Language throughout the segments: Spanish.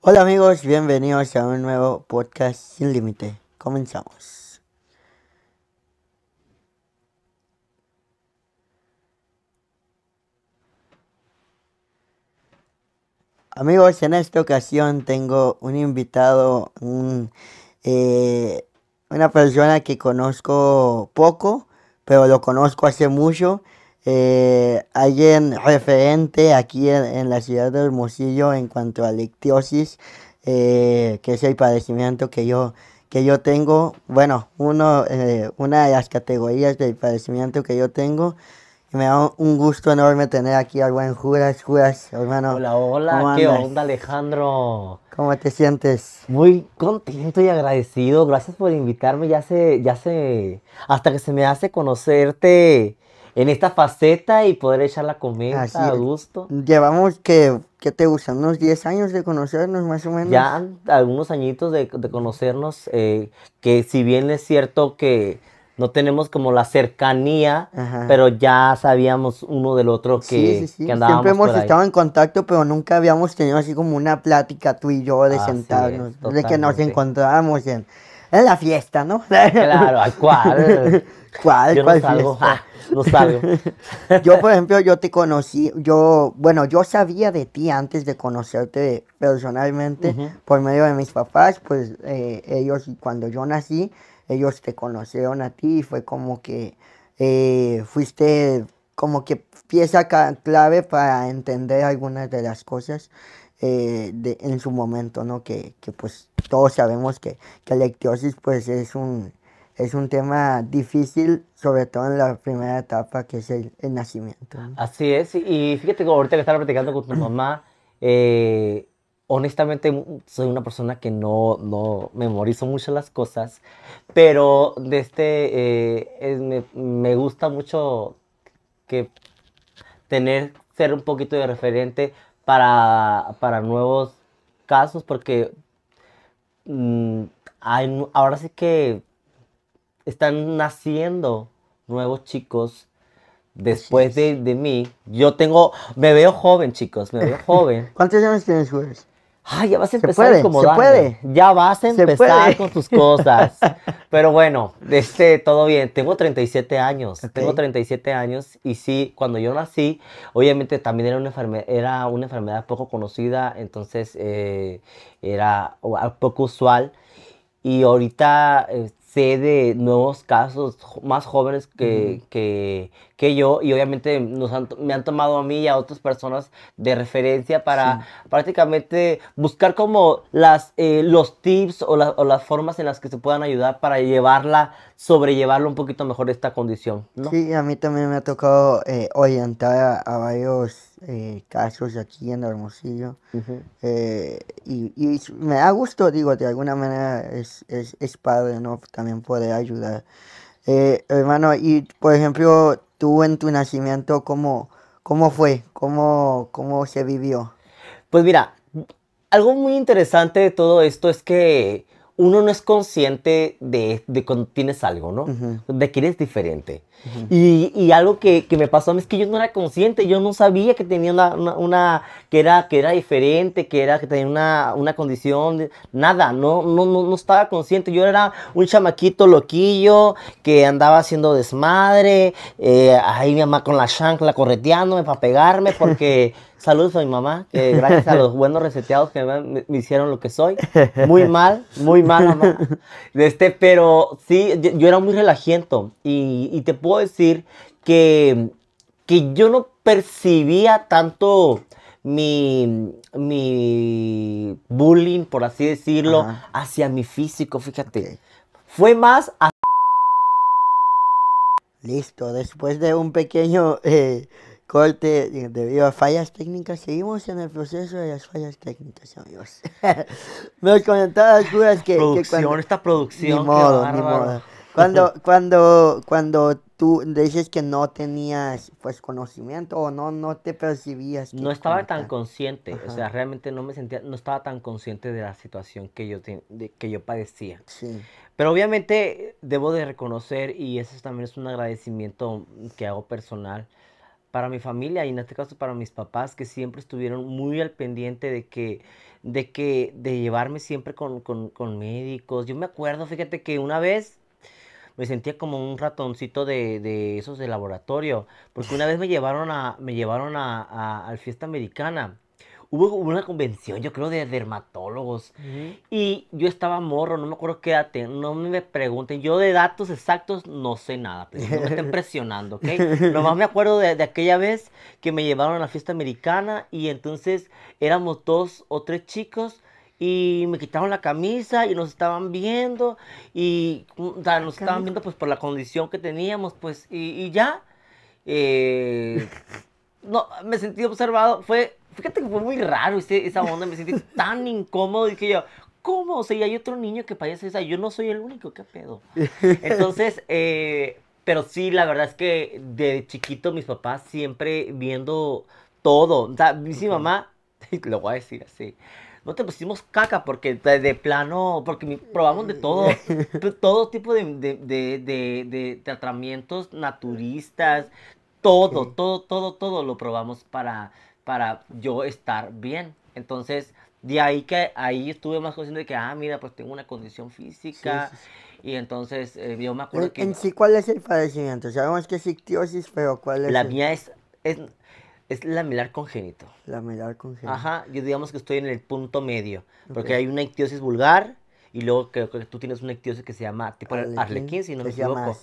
Hola amigos, bienvenidos a un nuevo podcast sin límite. Comenzamos. Amigos, en esta ocasión tengo un invitado, eh, una persona que conozco poco, pero lo conozco hace mucho eh, hay referente aquí en, la ciudad de Hermosillo en cuanto a la ictiosis, eh, que es el padecimiento que yo, que yo tengo. Bueno, uno, eh, una de las categorías del padecimiento que yo tengo. me da un gusto enorme tener aquí al buen Juras, Juras, hermano. Hola, hola, ¿qué onda Alejandro? ¿Cómo te sientes? Muy contento y agradecido, gracias por invitarme, ya sé, ya se, hasta que se me hace conocerte en esta faceta y poder echarla la comida a gusto. Llevamos que, ¿qué te gusta? Unos 10 años de conocernos más o menos. Ya algunos añitos de, conocernos, eh, que si bien es cierto que no tenemos como la cercanía, pero ya sabíamos uno del otro que, sí, sí, sí. Siempre hemos estado en contacto, pero nunca habíamos tenido así como una plática tú y yo de sentarnos, de que nos encontrábamos en en la fiesta, ¿no? Claro, ¿al cuál? ¿Cuál? Yo no salgo. Ah, yo, por ejemplo, yo te conocí, yo, bueno, yo sabía de ti antes de conocerte personalmente por medio de mis papás, pues eh, ellos, cuando yo nací, ellos te conocieron a ti y fue como que eh, fuiste como que pieza clave para entender algunas de las cosas eh, de, en su momento, ¿no? Que, que pues todos sabemos que, que, la ictiosis pues es un, es un tema difícil, sobre todo en la primera etapa que es el, el nacimiento. Así es, y fíjate que ahorita que estaba platicando con tu mamá, eh, honestamente soy una persona que no, no memorizo mucho las cosas, pero de este, eh, me, me, gusta mucho que tener, ser un poquito de referente para, nuevos casos, porque mm, ahora sí que están naciendo nuevos chicos después de, mí. Yo tengo, me veo joven, chicos, me veo joven. ¿Cuántos años tienes, jueves? Ah, ya vas a empezar se puede, Se puede. Ya vas a empezar con tus cosas. Pero bueno, este, todo bien. Tengo 37 años. Tengo 37 años. Y sí, cuando yo nací, obviamente también era una, enferme era una enfermedad poco conocida. Entonces eh, era poco usual. Y ahorita este, sé de nuevos casos más jóvenes que, que, yo y obviamente nos me han tomado a mí y a otras personas de referencia para prácticamente buscar como las, eh, los tips o, las formas en las que se puedan ayudar para llevarla, sobrellevarlo un poquito mejor esta condición. Sí, a mí también me ha tocado eh, orientar a varios eh, casos aquí en Hermosillo. Eh, y, me da gusto, digo, de alguna manera es, padre, ¿no? También puede ayudar. Eh, hermano, y por ejemplo, tú en tu nacimiento, ¿cómo, cómo fue? ¿Cómo, ¿Cómo se vivió? Pues mira, algo muy interesante de todo esto es que uno no es consciente de, cuando tienes algo, ¿no? De que eres diferente. y, algo que, me pasó a mí es que yo no era consciente, yo no sabía que tenía una, que, era, que era diferente, que era que tenía una, una condición, nada, no, no, no, estaba consciente. Yo era un chamaquito loquillo que andaba haciendo desmadre, eh, ahí mi mamá con la chancla correteándome para pegarme porque... Saludos a mi mamá, que gracias a los buenos reseteados que me, hicieron lo que soy. Muy mal, muy mal, mamá. Este, pero sí, yo, era muy relajiento. Y, te puedo decir que, yo no percibía tanto mi, mi bullying, por así decirlo, hacia mi físico, fíjate. Fue más Listo, después de un pequeño... Eh, corte eh, debido a fallas técnicas. Seguimos en el proceso de las fallas técnicas, amigos. Me comentaba comentado que, que cuando, esta producción. modo, Cuando, cuando, cuando tú dices que no tenías pues conocimiento o no, no te percibías. no estaba tan consciente, o sea, realmente no me sentía, no estaba tan consciente de la situación que yo, que yo padecía. Sí. Pero obviamente debo de reconocer, y eso también es un agradecimiento que hago personal, para mi familia y en este caso para mis papás que siempre estuvieron muy al pendiente de que de que de llevarme siempre con, médicos yo me acuerdo fíjate que una vez me sentía como un ratoncito de, esos de laboratorio porque una vez me llevaron a me llevaron a, fiesta americana hubo una convención, yo creo, de dermatólogos. Y yo estaba morro, no me acuerdo qué no me pregunten. Yo de datos exactos no sé nada, pues, no me estén presionando, ¿ok? Nomás me acuerdo de, aquella vez que me llevaron a la fiesta americana y entonces éramos dos o tres chicos. Y me quitaron la camisa y nos estaban viendo y nos estaban viendo pues por la condición que teníamos pues y, ya. Eh, no, me sentí observado. Fue Fíjate que fue muy raro esa onda, me sentí tan incómodo. y que yo, ¿cómo? O sea, y hay otro niño que parece esa, yo no soy el único, ¿qué pedo? Entonces, eh, pero sí, la verdad es que de chiquito mis papás siempre viendo todo. O sea, mi mamá, lo voy a decir así no te pusimos caca porque de, plano, porque probamos de todo, todo tipo de, de, tratamientos naturistas, todo, todo, todo, todo lo probamos para para yo estar bien. Entonces, de ahí que ahí estuve más consciente de que, ah, mira, pues tengo una condición física. Y entonces eh, yo me acuerdo que... En sí, ¿cuál es el padecimiento? Sabemos que es ictiosis, pero ¿cuál es? La mía es, es, es laminar congénito. Laminar congénito. Ajá, yo digamos que estoy en el punto medio. Porque hay una ictiosis vulgar y luego creo que tú tienes una ictiosis que se llama tipo arlequín, si no me equivoco.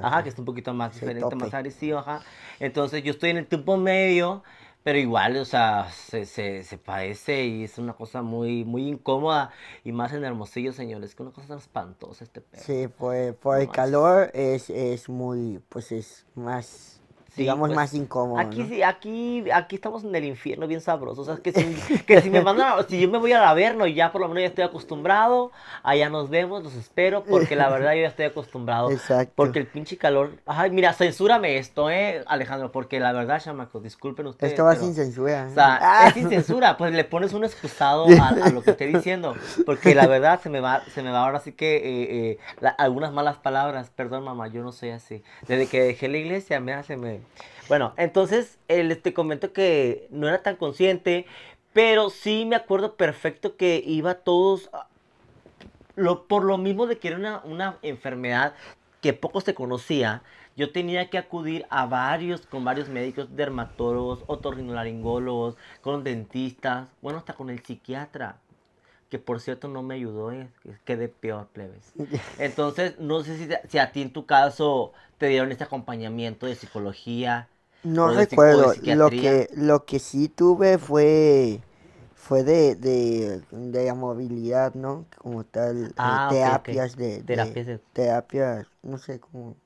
ajá, que es un poquito más diferente, más agresivo, ajá. Entonces yo estoy en el tipo medio pero igual, o sea, se, se, padece y es una cosa muy, muy incómoda. Y más en Hermosillo, señores, que una cosa tan espantosa este perro. Sí, pues, por, por el calor es, es muy, pues es más digamos, pues, más incómodo. Aquí, ¿no? aquí, aquí estamos en el infierno bien sabroso. O sea, que si, que si me mandan, si yo me voy al Averno y ya por lo menos ya estoy acostumbrado, allá nos vemos, los espero, porque la verdad yo ya estoy acostumbrado. Exacto. Porque el pinche calor. Ay, mira, censúrame esto, eh, Alejandro, porque la verdad, chamacos, disculpen ustedes. Esto va sin censura. ¿eh? O sea, es sin censura, pues le pones un excusado a, lo que estoy diciendo, porque la verdad se me va, se me va ahora así que eh, eh, algunas malas palabras. Perdón, mamá, yo no soy así. Desde que dejé la iglesia, me hace me bueno, entonces él, te este, comento que no era tan consciente, pero sí me acuerdo perfecto que iba todos, ah, lo, por lo mismo de que era una, una enfermedad que poco se conocía, yo tenía que acudir a varios, con varios médicos, dermatólogos, otorrinolaringólogos, con dentistas, bueno, hasta con el psiquiatra que por cierto no me ayudó, eh, quedé peor, plebes. Entonces, no sé si, si, a ti en tu caso te dieron este acompañamiento de psicología. No recuerdo, lo, que, lo que sí tuve fue fue de, de, movilidad, ¿no? Como tal, eh, ah, terapias, De, terapias no sé, cómo,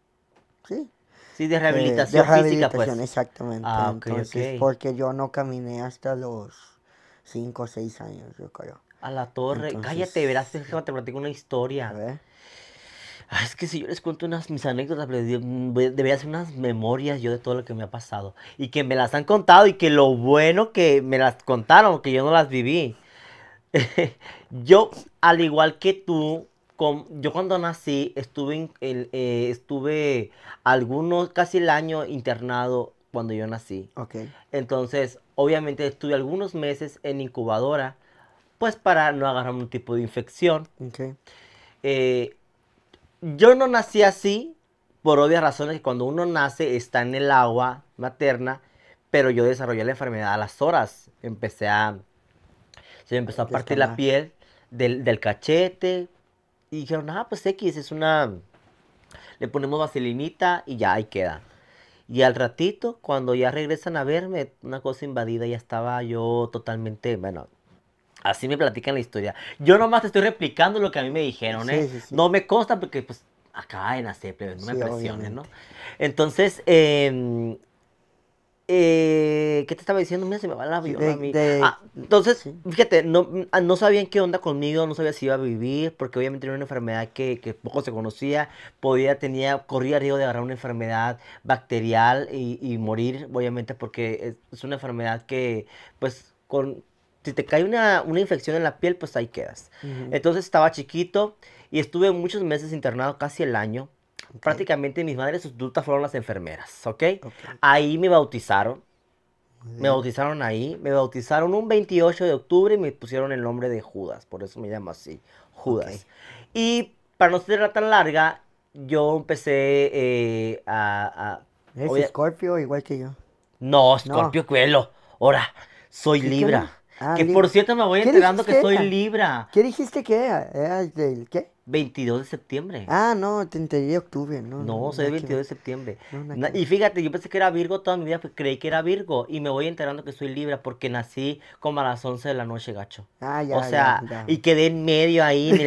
Sí. Sí, de rehabilitación, de, rehabilitación física, pues. exactamente. Ah, Entonces, porque yo no caminé hasta los cinco o 6 años, yo creo. A la torre. Cállate, verás, te platico una historia. Ah, es que si yo les cuento unas mis anécdotas, pues, debería hacer unas memorias yo de todo lo que me ha pasado. Y que me las han contado y que lo bueno que me las contaron, que yo no las viví. yo, al igual que tú, yo cuando nací estuve, eh, estuve algunos, casi el año internado cuando yo nací. Okay. Entonces, obviamente estuve algunos meses en incubadora pues para no agarrar un tipo de infección. Eh, yo no nací así, por obvias razones, que cuando uno nace está en el agua materna, pero yo desarrollé la enfermedad a las horas. Empecé a... Se empezó a partir la piel del, del cachete. Y dijeron, ah, pues X, es una... Le ponemos vaselinita y ya ahí queda. Y al ratito, cuando ya regresan a verme, una cosa invadida, ya estaba yo totalmente, bueno, Así me platican la historia. Yo nomás te estoy replicando lo que a mí me dijeron, ¿eh? No me consta porque, pues, acá en nacer, no me presiones, ¿no? Entonces, em, eh, ¿qué te estaba diciendo? Mira, se me va la avión a mí. entonces, fíjate, no, ah, no sabían qué onda conmigo, no sabía si iba a vivir, porque obviamente era una enfermedad que, poco se conocía, podía, tenía, corría riesgo de agarrar una enfermedad bacterial y, morir, obviamente, porque es una enfermedad que, pues, con si te cae una, infección en la piel, pues ahí quedas. Entonces estaba chiquito y estuve muchos meses internado, casi el año. Prácticamente mis madres adultas fueron las enfermeras, ¿ok? Ahí me bautizaron. Me bautizaron ahí, me bautizaron un 28 de octubre y me pusieron el nombre de Judas, por eso me llamo así, Judas. Y para no ser tan larga, yo empecé eh, a... a ¿Es Scorpio igual que yo? No, Scorpio Cuelo. Ahora, soy Libra. Ah, que por cierto me voy enterando que soy Libra. ¿Qué dijiste que era? qué? 22 de septiembre. Ah, no, te de octubre, no. No, soy el 22 de septiembre. y fíjate, yo pensé que era Virgo toda mi vida, creí que era Virgo y me voy enterando que soy Libra porque nací como a las 11 de la noche, gacho. Ah, ya. O sea, y quedé en medio ahí, en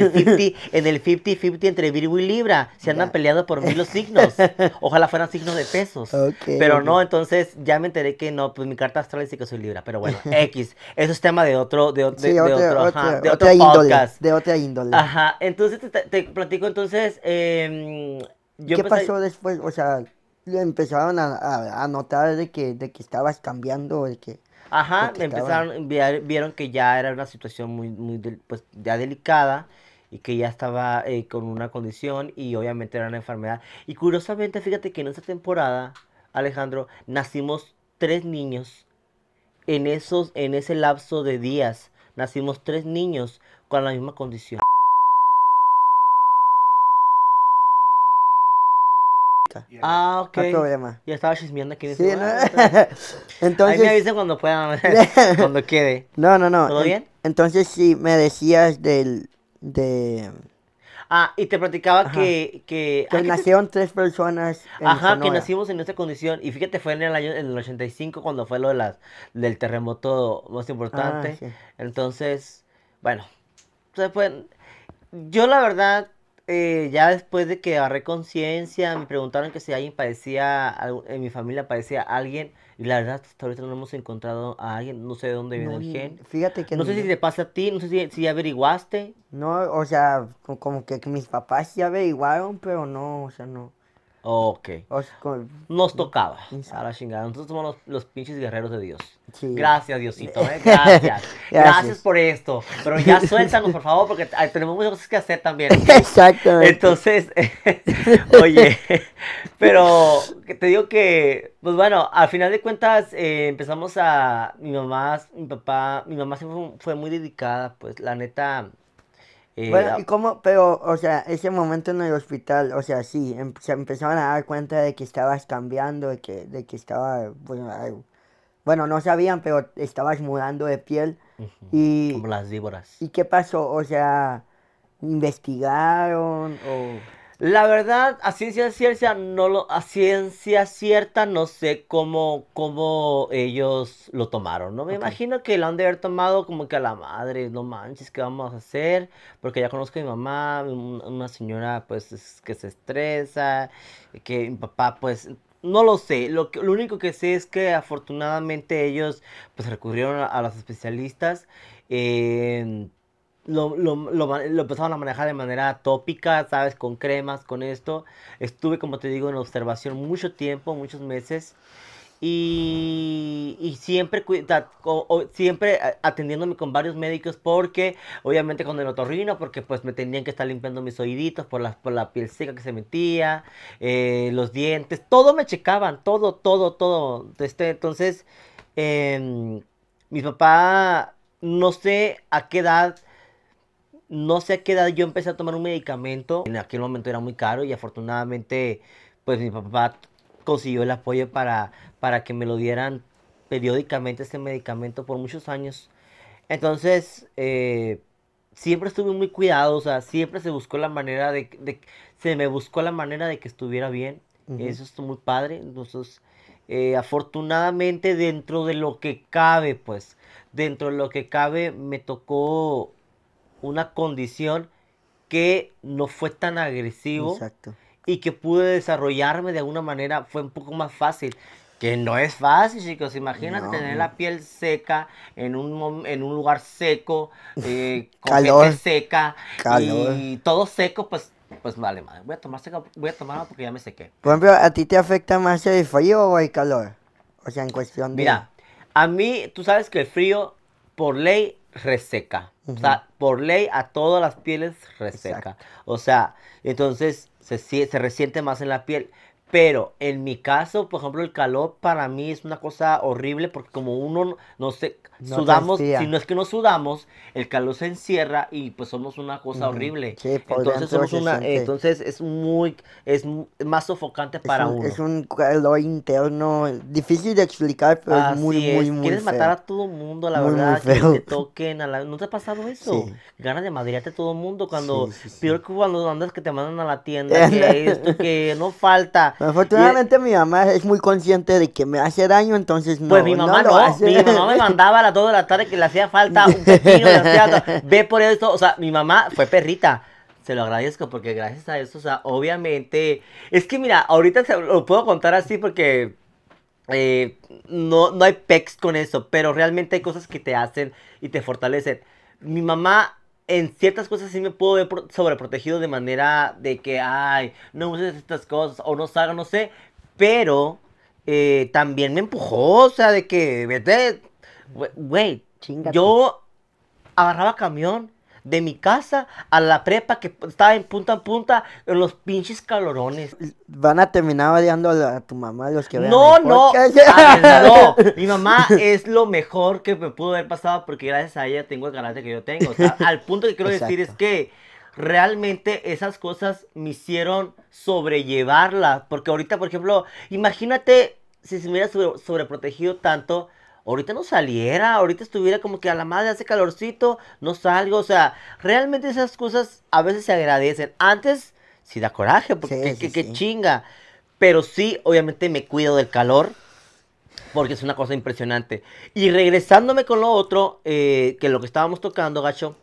el 50, en 50 entre Virgo y Libra. Se andan peleado por mí los signos. Ojalá fueran signos de pesos. pero no, entonces ya me enteré que no, pues mi carta astral dice que soy Libra. Pero bueno, X. Eso es tema de otro, de, de, de otro, ajá, de otro, otra podcast. Índole, de otra índole. Ajá, entonces te, platico entonces. Em, ¿Qué pasó después? O sea, empezaron a, a, notar de que, de que estabas cambiando, de que. Ajá, empezaron, vieron que ya era una situación muy, pues, ya delicada y que ya estaba eh, con una condición y obviamente era una enfermedad. Y curiosamente, fíjate que en esa temporada, Alejandro, nacimos tres niños. En, esos, en ese lapso de días, nacimos tres niños con la misma condición. Ah, ok. problema. Yo estaba chismeando aquí. Sí, este Entonces. Ahí me avisen cuando pueda, cuando quede. No, no, no. ¿Todo bien? Entonces, sí, me decías del. de. Ah, y te platicaba ah, que... Que, nacieron tres personas. Ajá, que nacimos en esta condición. Y fíjate, fue en el año en 85 cuando fue lo del terremoto más importante. Ah, entonces, bueno. yo la verdad eh, ya después de que agarré conciencia, me preguntaron que si alguien parecía, en mi familia parecía alguien, y la verdad, hasta ahorita no hemos encontrado a alguien, no sé de dónde viene el gen. Fíjate que... No sé si te pasa a ti, no sé si, si averiguaste. No, o sea, como que mis papás ya averiguaron, pero no, o sea, no. Ok. Nos tocaba, ahora chingada. Nosotros somos los pinches guerreros de Dios. Gracias, Diosito, ¿eh? gracias. gracias. por esto. Pero ya suéltanos, por favor, porque tenemos muchas cosas que hacer también. Exactamente. Entonces, oye, pero te digo que, pues bueno, al final de cuentas eh, empezamos a. Mi mamá, mi papá, mi mamá siempre fue, muy dedicada, pues la neta. Eh, bueno, ¿y cómo? Pero, o sea, ese momento en el hospital, o sea, sí, em, se empezaron a dar cuenta de que estabas cambiando, de que, de que estaba, bueno, algo bueno, no sabían, pero estabas mudando de piel. y, Como las víboras. ¿Y qué pasó? O sea, ¿investigaron La verdad, a ciencia cierta no lo, a ciencia cierta no sé cómo, cómo ellos lo tomaron, ¿no? Me imagino que lo han de haber tomado como que a la madre, no manches, ¿qué vamos a hacer? Porque ya conozco a mi mamá, una señora pues que se estresa, que mi papá pues no lo sé, lo, lo único que sé es que afortunadamente ellos pues recurrieron a, los especialistas. Em, lo, lo, lo, lo, empezaron a manejar de manera tópica, ¿sabes? Con cremas, con esto. Estuve, como te digo, en observación mucho tiempo, muchos meses. Y, y siempre, siempre atendiéndome con varios médicos porque obviamente con el otorrino porque pues me tenían que estar limpiando mis oíditos por la, por la piel seca que se metía, eh, los dientes, todo me checaban, todo, todo, todo. Este, entonces, em, mi papá, no sé a qué edad no sé a qué edad yo empecé a tomar un medicamento. En aquel momento era muy caro y afortunadamente, pues mi papá consiguió el apoyo para, para que me lo dieran periódicamente este medicamento por muchos años. Entonces, eh, siempre estuve muy cuidado, o sea, siempre se buscó la manera de, se me buscó la manera de que estuviera bien. Eso estuvo muy padre. Entonces, eh, afortunadamente dentro de lo que cabe, pues, dentro de lo que cabe, me tocó una condición que no fue tan agresivo. Exacto y que pude desarrollarme de alguna manera fue un poco más fácil. Que no es fácil, chicos. Imagínate tener la piel seca en un, en un lugar seco, eh, con Calor. seca Calor. y todo seco, pues pues vale, madre. Voy a tomar voy a tomar porque ya me sequé. Por ejemplo, ¿a ti te afecta más el frío o el calor? O sea, en cuestión de. Mira, a mí, tú sabes que el frío, por ley, reseca. O sea, por ley a todas las pieles reseca. O sea, entonces se, se resiente más en la piel. Pero en mi caso, por ejemplo, el calor para mí es una cosa horrible porque como uno no se, sudamos, si no es que no sudamos, el calor se encierra y pues somos una cosa horrible. entonces, somos una, entonces es muy, es más sofocante para uno. Es un calor interno difícil de explicar, pero es muy, muy, muy Quieres matar a todo el mundo, la verdad, que te toquen, ¿no te ha pasado eso? Ganas de madrearte a todo el mundo cuando, peor que cuando andas que te mandan a la tienda, que esto, que no falta. Afortunadamente mi mamá es muy consciente de que me hace daño, entonces pues no. Pues mi mamá no, mi mamá me mandaba a la Toda la tarde que le hacía falta un ve por eso, o sea, mi mamá fue perrita. Se lo agradezco porque gracias a eso, o sea, obviamente, es que mira, ahorita lo puedo contar así porque eh, no, no hay pecs con eso, pero realmente hay cosas que te hacen y te fortalecen. Mi mamá en ciertas cosas sí me puedo ver sobreprotegido de manera de que, ay, no uses estas cosas o no salga, no sé, pero eh, también me empujó, o sea, de que, vete, Güey, yo agarraba camión de mi casa a la prepa que estaba en punta en punta en los pinches calorones. Van a terminar odiando a, tu mamá los que No, no. no. Mi mamá es lo mejor que me pudo haber pasado porque gracias a ella tengo el carácter que yo tengo. al punto que quiero decir es que realmente esas cosas me hicieron sobrellevarla. Porque ahorita, por ejemplo, imagínate si se me hubiera sobreprotegido tanto ahorita no saliera, ahorita estuviera como que a la madre hace calorcito, no salgo, o sea, realmente esas cosas a veces se agradecen. Antes sí da coraje, porque qué que, chinga, pero sí, obviamente me cuido del calor, porque es una cosa impresionante. Y regresándome con lo otro, eh, que lo que estábamos tocando, gacho,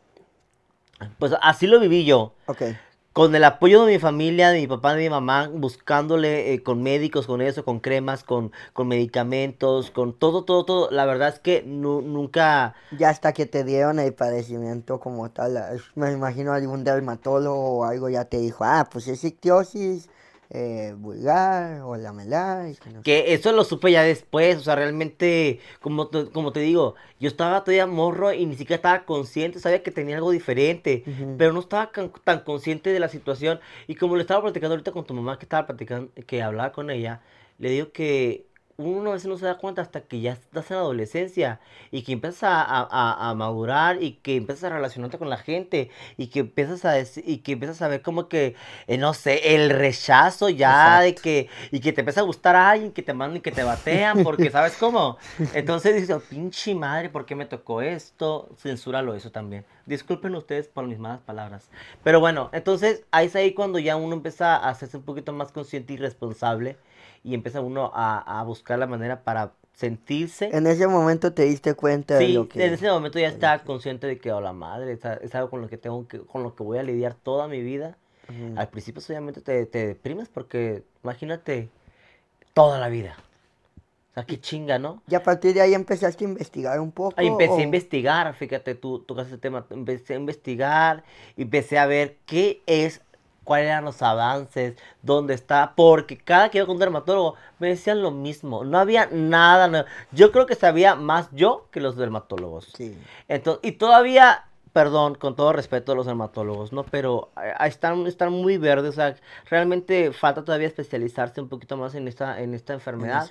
pues así lo viví yo. Okay con el apoyo de mi familia, de mi papá, de mi mamá, buscándole eh, con médicos, con eso, con cremas, con, con medicamentos, con todo, todo, todo. La verdad es que nunca... Ya hasta que te dieron el padecimiento como tal, ah, me imagino algún dermatólogo o algo ya te dijo, ah, pues es ictiosis, eh, vulgar o lamelar. Que, que, eso lo supe ya después, o sea, realmente, como, como te digo, yo estaba todavía morro y ni siquiera estaba consciente, sabía que tenía algo diferente, pero no estaba tan, tan, consciente de la situación. Y como le estaba platicando ahorita con tu mamá que estaba platicando, que hablaba con ella, le digo que uno a veces no se da cuenta hasta que ya estás en la adolescencia y que empiezas a, a, a madurar y que empiezas a relacionarte con la gente y que empiezas a y que empiezas a ver como que, eh, no sé, el rechazo ya de que, y que te empieza a gustar a alguien, que te mandan y que te batean, porque ¿sabes cómo? Entonces dices, pinche madre, ¿por qué me tocó esto? Censúralo eso también. Disculpen ustedes por mis malas palabras. Pero bueno, entonces ahí es ahí cuando ya uno empieza a hacerse un poquito más consciente y responsable y empieza uno a, a buscar la manera para sentirse. En ese momento te diste cuenta sí, de lo que. En ese momento ya estaba consciente de que, oh, la madre, es, es algo con lo que tengo con lo que voy a lidiar toda mi vida. Al principio obviamente te, te, deprimes porque imagínate toda la vida. O sea, qué chinga, ¿no? Y a partir de ahí empezaste a investigar un poco. Ahí empecé a investigar, fíjate, tú tocas el tema. Empecé a investigar, empecé a ver qué es cuáles eran los avances, dónde está, porque cada que iba con un dermatólogo me decían lo mismo, no había nada Yo creo que sabía más yo que los dermatólogos. Sí. Entonces, y todavía perdón, con todo respeto a los dermatólogos, ¿no? Pero eh, están, están muy verdes, realmente falta todavía especializarse un poquito más en esta, en esta enfermedad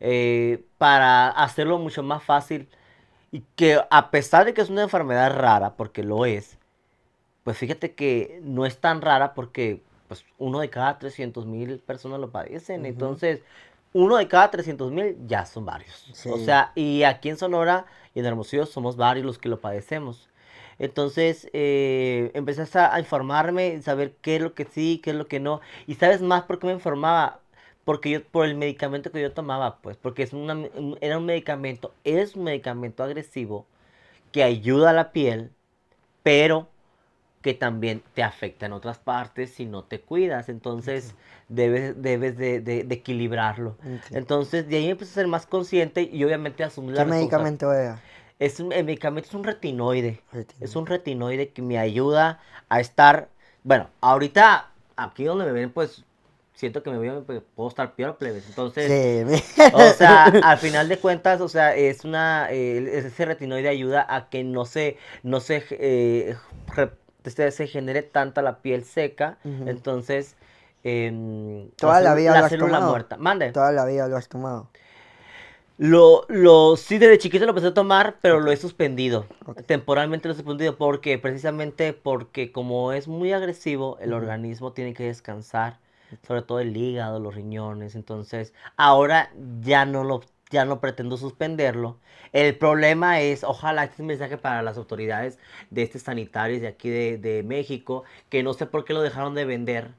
eh, para hacerlo mucho más fácil y que a pesar de que es una enfermedad rara, porque lo es, pues fíjate que no es tan rara porque pues uno de cada 300 mil personas lo padecen. Entonces, uno de cada 300 mil ya son varios. O sea, y aquí en Sonora y en Hermosillo somos varios los que lo padecemos. Entonces eh, empecé a, informarme, saber qué es lo que sí, qué es lo que no. Y sabes más por qué me informaba, porque yo, por el medicamento que yo tomaba, pues, porque es era un medicamento, es un medicamento agresivo que ayuda a la piel, pero que también te afecta en otras partes si no te cuidas. Entonces debes, debes de, equilibrarlo. Entonces de ahí empiezo a ser más consciente y obviamente asumir la ¿Qué medicamento Es, el medicamento es un retinoide. Es un retinoide que me ayuda a estar... Bueno, ahorita aquí donde me ven pues siento que me voy pues, puedo estar peor, plebes. Entonces, o sea, al final de cuentas, o sea, es una, eh, ese retinoide ayuda a que no se, no se eh, se, se genere tanta la piel seca, entonces... Em, Toda la, vida lo has célula tomado? muerta. Mande. Toda la vida lo has tomado. Lo, lo, sí, desde chiquito lo empecé a tomar, pero lo he suspendido. Temporalmente lo he suspendido porque, precisamente porque como es muy agresivo, el organismo tiene que descansar, sobre todo el hígado, los riñones. Entonces, ahora ya no lo ya no pretendo suspenderlo. El problema es, ojalá este es un mensaje para las autoridades de este sanitarios de aquí de, México, que no sé por qué lo dejaron de vender.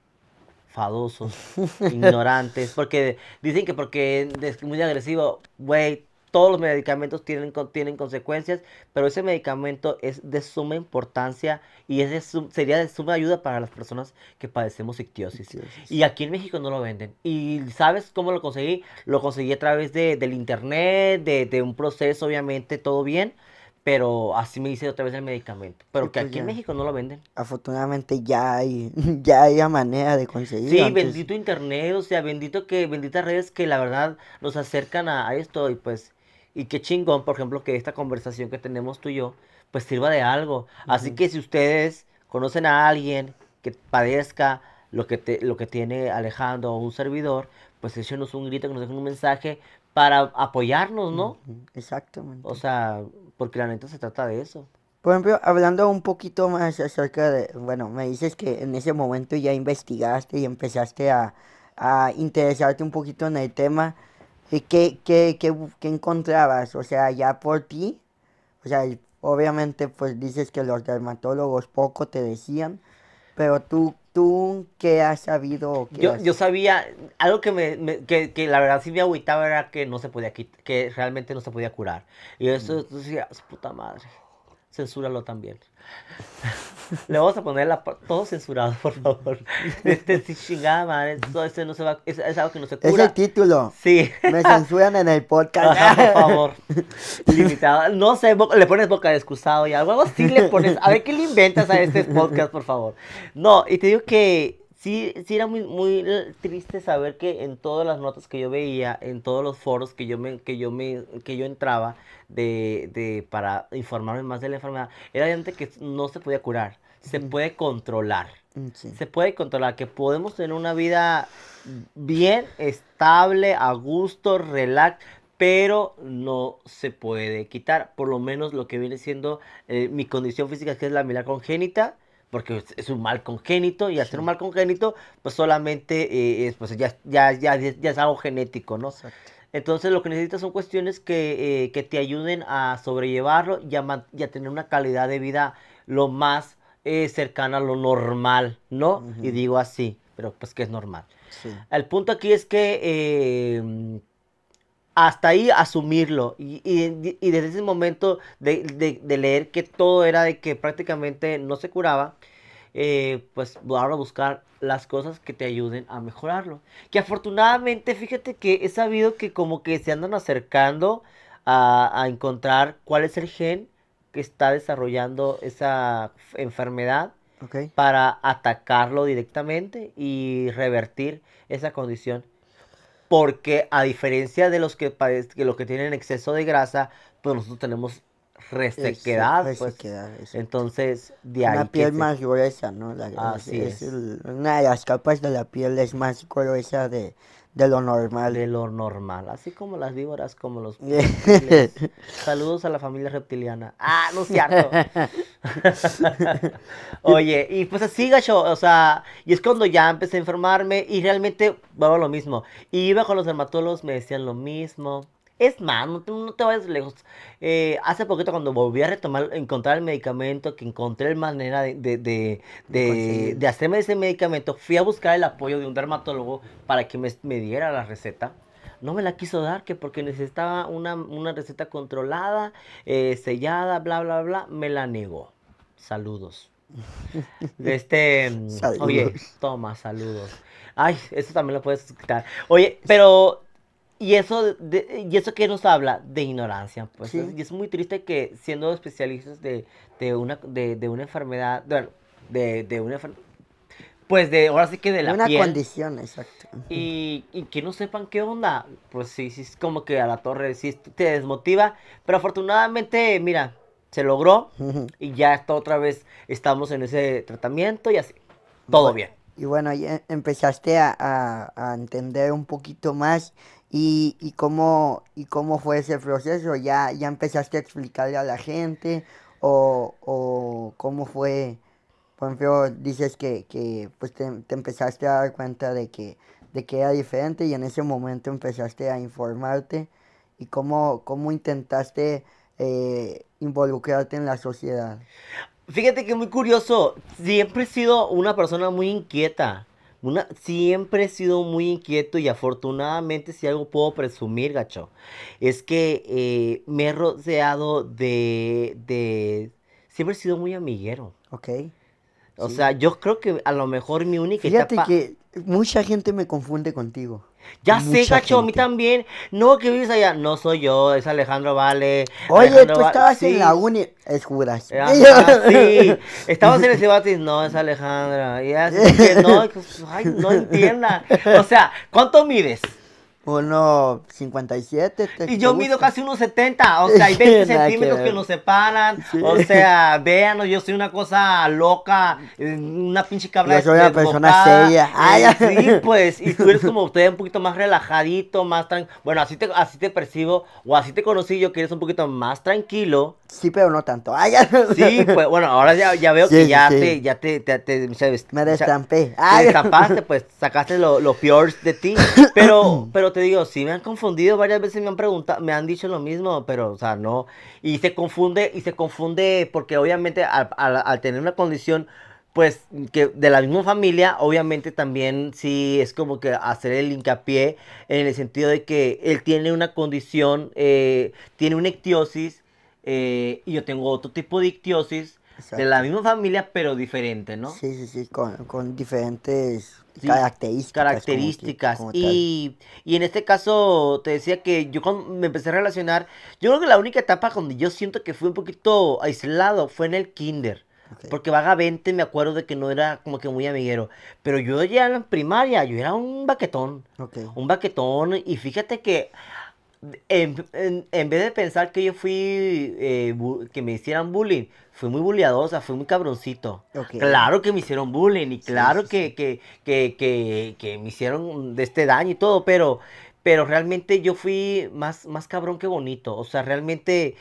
Fadosos, ignorantes, porque dicen que porque es muy agresivo, güey, todos los medicamentos tienen, tienen consecuencias, pero ese medicamento es de suma importancia y ese sería de suma ayuda para las personas que padecemos ictiosis. Y aquí en México no lo venden. ¿Y sabes cómo lo conseguí? Lo conseguí a través de, del internet, de, de un proceso, obviamente, todo bien. Pero así me hice otra vez el medicamento. Pero que pues aquí en México no lo venden. Afortunadamente ya hay, ya hay manera de conseguirlo. Sí, bendito internet, o sea, bendito que, benditas redes que la verdad nos acercan a esto. Y pues y qué chingón, por ejemplo, que esta conversación que tenemos tú y yo, pues sirva de algo. Así que si ustedes conocen a alguien que padezca lo que, te, lo que tiene Alejandro o un servidor, pues échenos un grito, que nos dejen un mensaje para apoyarnos, ¿no? Exactamente. O sea, porque la neta se trata de eso. Por ejemplo, hablando un poquito más acerca de, bueno, me dices que en ese momento ya investigaste y empezaste a, a interesarte un poquito en el tema. ¿Qué, qué, encontrabas? O sea, ya por ti, o sea, obviamente pues dices que los dermatólogos poco te decían, pero tú, tú qué has sabido? yo, yo sabía, algo que, me, que, que, la verdad sí me agüitaba era que no se podía que realmente no se podía curar. Y eso, mm. decía, puta madre censúralo también. Le vamos a poner la, todo censurado, por favor. Este si este, chingada madre, todo este no se va, es, es, algo que no se cura. Es el título. Sí. Me censuran en el podcast. por favor. Limitado. No sé, le pones boca de excusado y algo, algo así le pones. A ver qué le inventas a este podcast, por favor. No, y te digo que sí, sí era muy, muy eh, triste saber que en todas las notas que yo veía, en todos los foros que yo que yo que yo entraba de, de para informarme más de la enfermedad, era gente que no se podía curar, se puede controlar. Mm, se puede controlar, que podemos tener una vida bien, estable, a gusto, relax, pero no se puede quitar, por lo menos lo que viene siendo eh, mi condición física, que es la mielar congénita, porque es un mal congénito y al ser un mal congénito, pues solamente eh, pues ya, ya, es algo genético, ¿no? Entonces lo que necesitas son cuestiones que, eh, te ayuden a sobrellevarlo y a, tener una calidad de vida lo más eh, cercana a lo normal, ¿no? Y digo así, pero pues que es normal. El punto aquí es que hasta ahí asumirlo. Y, desde ese momento de, leer que todo era de que prácticamente no se curaba, eh, pues ahora buscar las cosas que te ayuden a mejorarlo. Que afortunadamente, fíjate que he sabido que como que se andan acercando a, encontrar cuál es el gen que está desarrollando esa enfermedad. para atacarlo directamente y revertir esa condición porque a diferencia de los que, los que tienen exceso de grasa, pues nosotros tenemos resequedad. Eso, pues. Entonces, de ahí. Una piel más gruesa, ¿no? La, Así es. una de las capas de la piel es más gruesa de, de lo normal. De lo normal, así como las víboras, como los... Saludos a la familia reptiliana. Ah, no es cierto. Oye, y pues así, gacho, o sea, y es cuando ya empecé a enfermarme y realmente, bueno, lo mismo. Y iba con los dermatólogos, me decían lo mismo. Es más, no te, vayas lejos. Eh, hace poquito cuando volví a retomar, encontrar el medicamento, que encontré la manera de, hacerme ese medicamento, fui a buscar el apoyo de un dermatólogo para que me, me diera la receta no me la quiso dar que porque necesitaba una, receta controlada, eh, sellada, bla, bla, bla, me la negó. Saludos. Este, mm, oye, toma, saludos. Ay, eso también lo puedes quitar. Oye, pero y eso, de, y eso que nos habla de ignorancia, pues. y es muy triste que siendo especialistas de, una, de, de una enfermedad, bueno, de, de una enfermedad, pues de, ahora sí que de la Una condición, exacto. Y, que no sepan qué onda, pues sí, sí, es como que a la torre sí te desmotiva, pero afortunadamente, mira, se logró y ya está otra vez, estamos en ese tratamiento y así, todo bien. Y bueno, ya empezaste a, entender un poquito más y, cómo, y cómo fue ese proceso, ya, ya empezaste a explicarle a la gente o, o cómo fue por ejemplo, dices que, que pues te, empezaste a dar cuenta de que, de que era diferente y en ese momento empezaste a informarte y cómo, cómo intentaste eh, involucrarte en la sociedad. Fíjate que muy curioso, siempre he sido una persona muy inquieta. Una, siempre he sido muy inquieto y afortunadamente si algo puedo presumir, gacho, es que eh, me he rodeado de, de... Siempre he sido muy amiguero. Ok. O sea, yo creo que a lo mejor mi única Fíjate que mucha gente me confunde contigo. Ya sé, cacho, a mí también. No, que vives allá. No soy yo, es Alejandro Vale. Oye, tú estabas en la uni. Es juras. sí. estabas en el Cibatis. No, es Alejandro. Y así que no. Pues, ay, no entienda. O sea, ¿cuánto mides? uno cincuenta Y yo mido casi setenta, o sea, hay 20 centímetros que, nos separan, o sea, véanlo, yo soy una cosa loca, una pinche cabra Yo soy una persona seria. Eh, Ay, sí, pues, y tú eres como usted, un poquito más relajadito, más tranquilo, bueno, así te, así te percibo, o así te conocí yo, que eres un poquito más tranquilo. Sí, pero no tanto. Ay, sí, pues, bueno, ahora ya, ya veo que ya te, ya te, te, te me destampé. Te destapaste, pues, sacaste lo, lo peor de ti, pero, pero te digo, sí me han confundido varias veces, me han preguntado, me han dicho lo mismo, pero, o sea, no. Y se confunde, y se confunde porque obviamente al, tener una condición, pues, que de la misma familia, obviamente también sí es como que hacer el hincapié en el sentido de que él tiene una condición, eh, tiene una ictiosis, eh, y yo tengo otro tipo de ictiosis. De la misma familia, pero diferente, ¿no? Sí, sí, sí, con, con diferentes características. Características. y, en este caso te decía que yo cuando me empecé a relacionar, yo creo que la única etapa donde yo siento que fui un poquito aislado fue en el kinder. Porque vagamente me acuerdo de que no era como que muy amiguero. Pero yo ya en primaria, yo era un baquetón. Un baquetón. Y fíjate que en, vez de pensar que yo fui, eh, que me hicieran bullying, fui muy sea, fui muy cabroncito. Claro que me hicieron bullying y claro que, Que, que, que, me hicieron de este daño y todo, pero, pero realmente yo fui más, más cabrón que bonito. O sea, realmente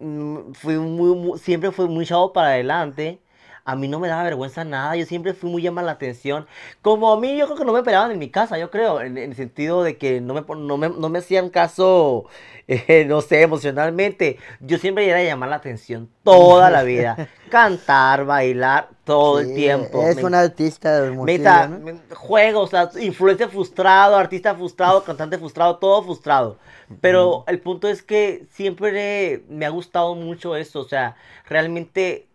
mm, fui muy siempre fui muy chavo para adelante a mí no me daba vergüenza nada, yo siempre fui muy llamada la atención. Como a mí yo creo que no me esperaban en mi casa, yo creo, en, el sentido de que no me, no me, hacían caso, eh, no sé, emocionalmente. Yo siempre era llamar la atención toda la vida. Cantar, bailar, todo el tiempo. Es un artista de Meta, juego, o sea, influencia frustrado, artista frustrado, cantante frustrado, todo frustrado. Pero el punto es que siempre me ha gustado mucho eso, o sea, realmente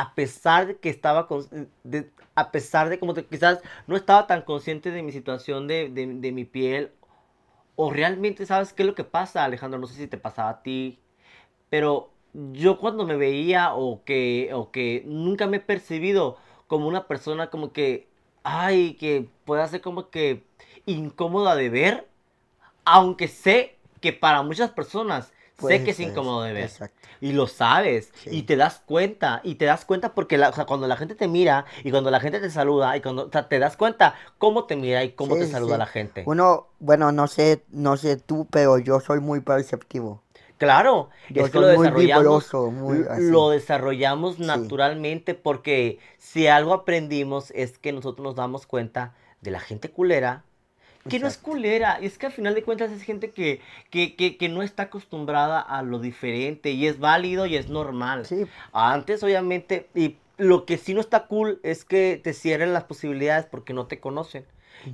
a pesar de que estaba, con, a pesar de como quizás no estaba tan consciente de mi situación, de, mi piel, o realmente sabes qué es lo que pasa, Alejandro, no sé si te pasaba a ti, pero yo cuando me veía o que, o que nunca me he percibido como una persona como que, ay, que puede ser como que incómoda de ver, aunque sé que para muchas personas sé que es incómodo de ver. Y lo sabes. Y te das cuenta. Y te das cuenta porque cuando la gente te mira y cuando la gente te saluda y cuando te das cuenta cómo te mira y cómo te saluda la gente. Uno, bueno, no sé, no sé tú, pero yo soy muy perceptivo. Claro, es que lo desarrollamos, lo desarrollamos naturalmente porque si algo aprendimos es que nosotros nos damos cuenta de la gente culera que no es culera, es que al final de cuentas es gente que, que, que, no está acostumbrada a lo diferente y es válido y es normal. Sí. Antes, obviamente, y lo que sí no está cool es que te cierren las posibilidades porque no te conocen.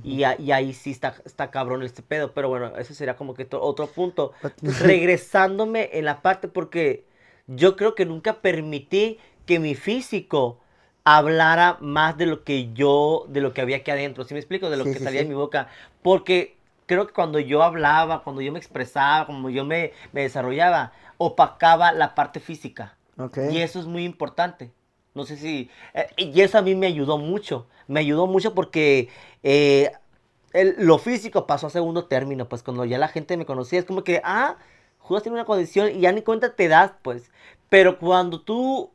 y, ahí sí está, está cabrón este pedo, pero bueno, ese sería como que otro punto. Regresándome en la parte, porque yo creo que nunca permití que mi físico hablara más de lo que yo, de lo que había aquí adentro, ¿sí me explico? De lo que salía de mi boca, porque creo que cuando yo hablaba, cuando yo me expresaba, como yo me, desarrollaba, opacaba la parte física. Okay. Y eso es muy importante. No sé si... Eh, y eso a mí me ayudó mucho. Me ayudó mucho porque... Eh, el, lo físico pasó a segundo término, pues cuando ya la gente me conocía, es como que, ah, Judas tiene una condición y ya ni cuenta te das, pues. Pero cuando tú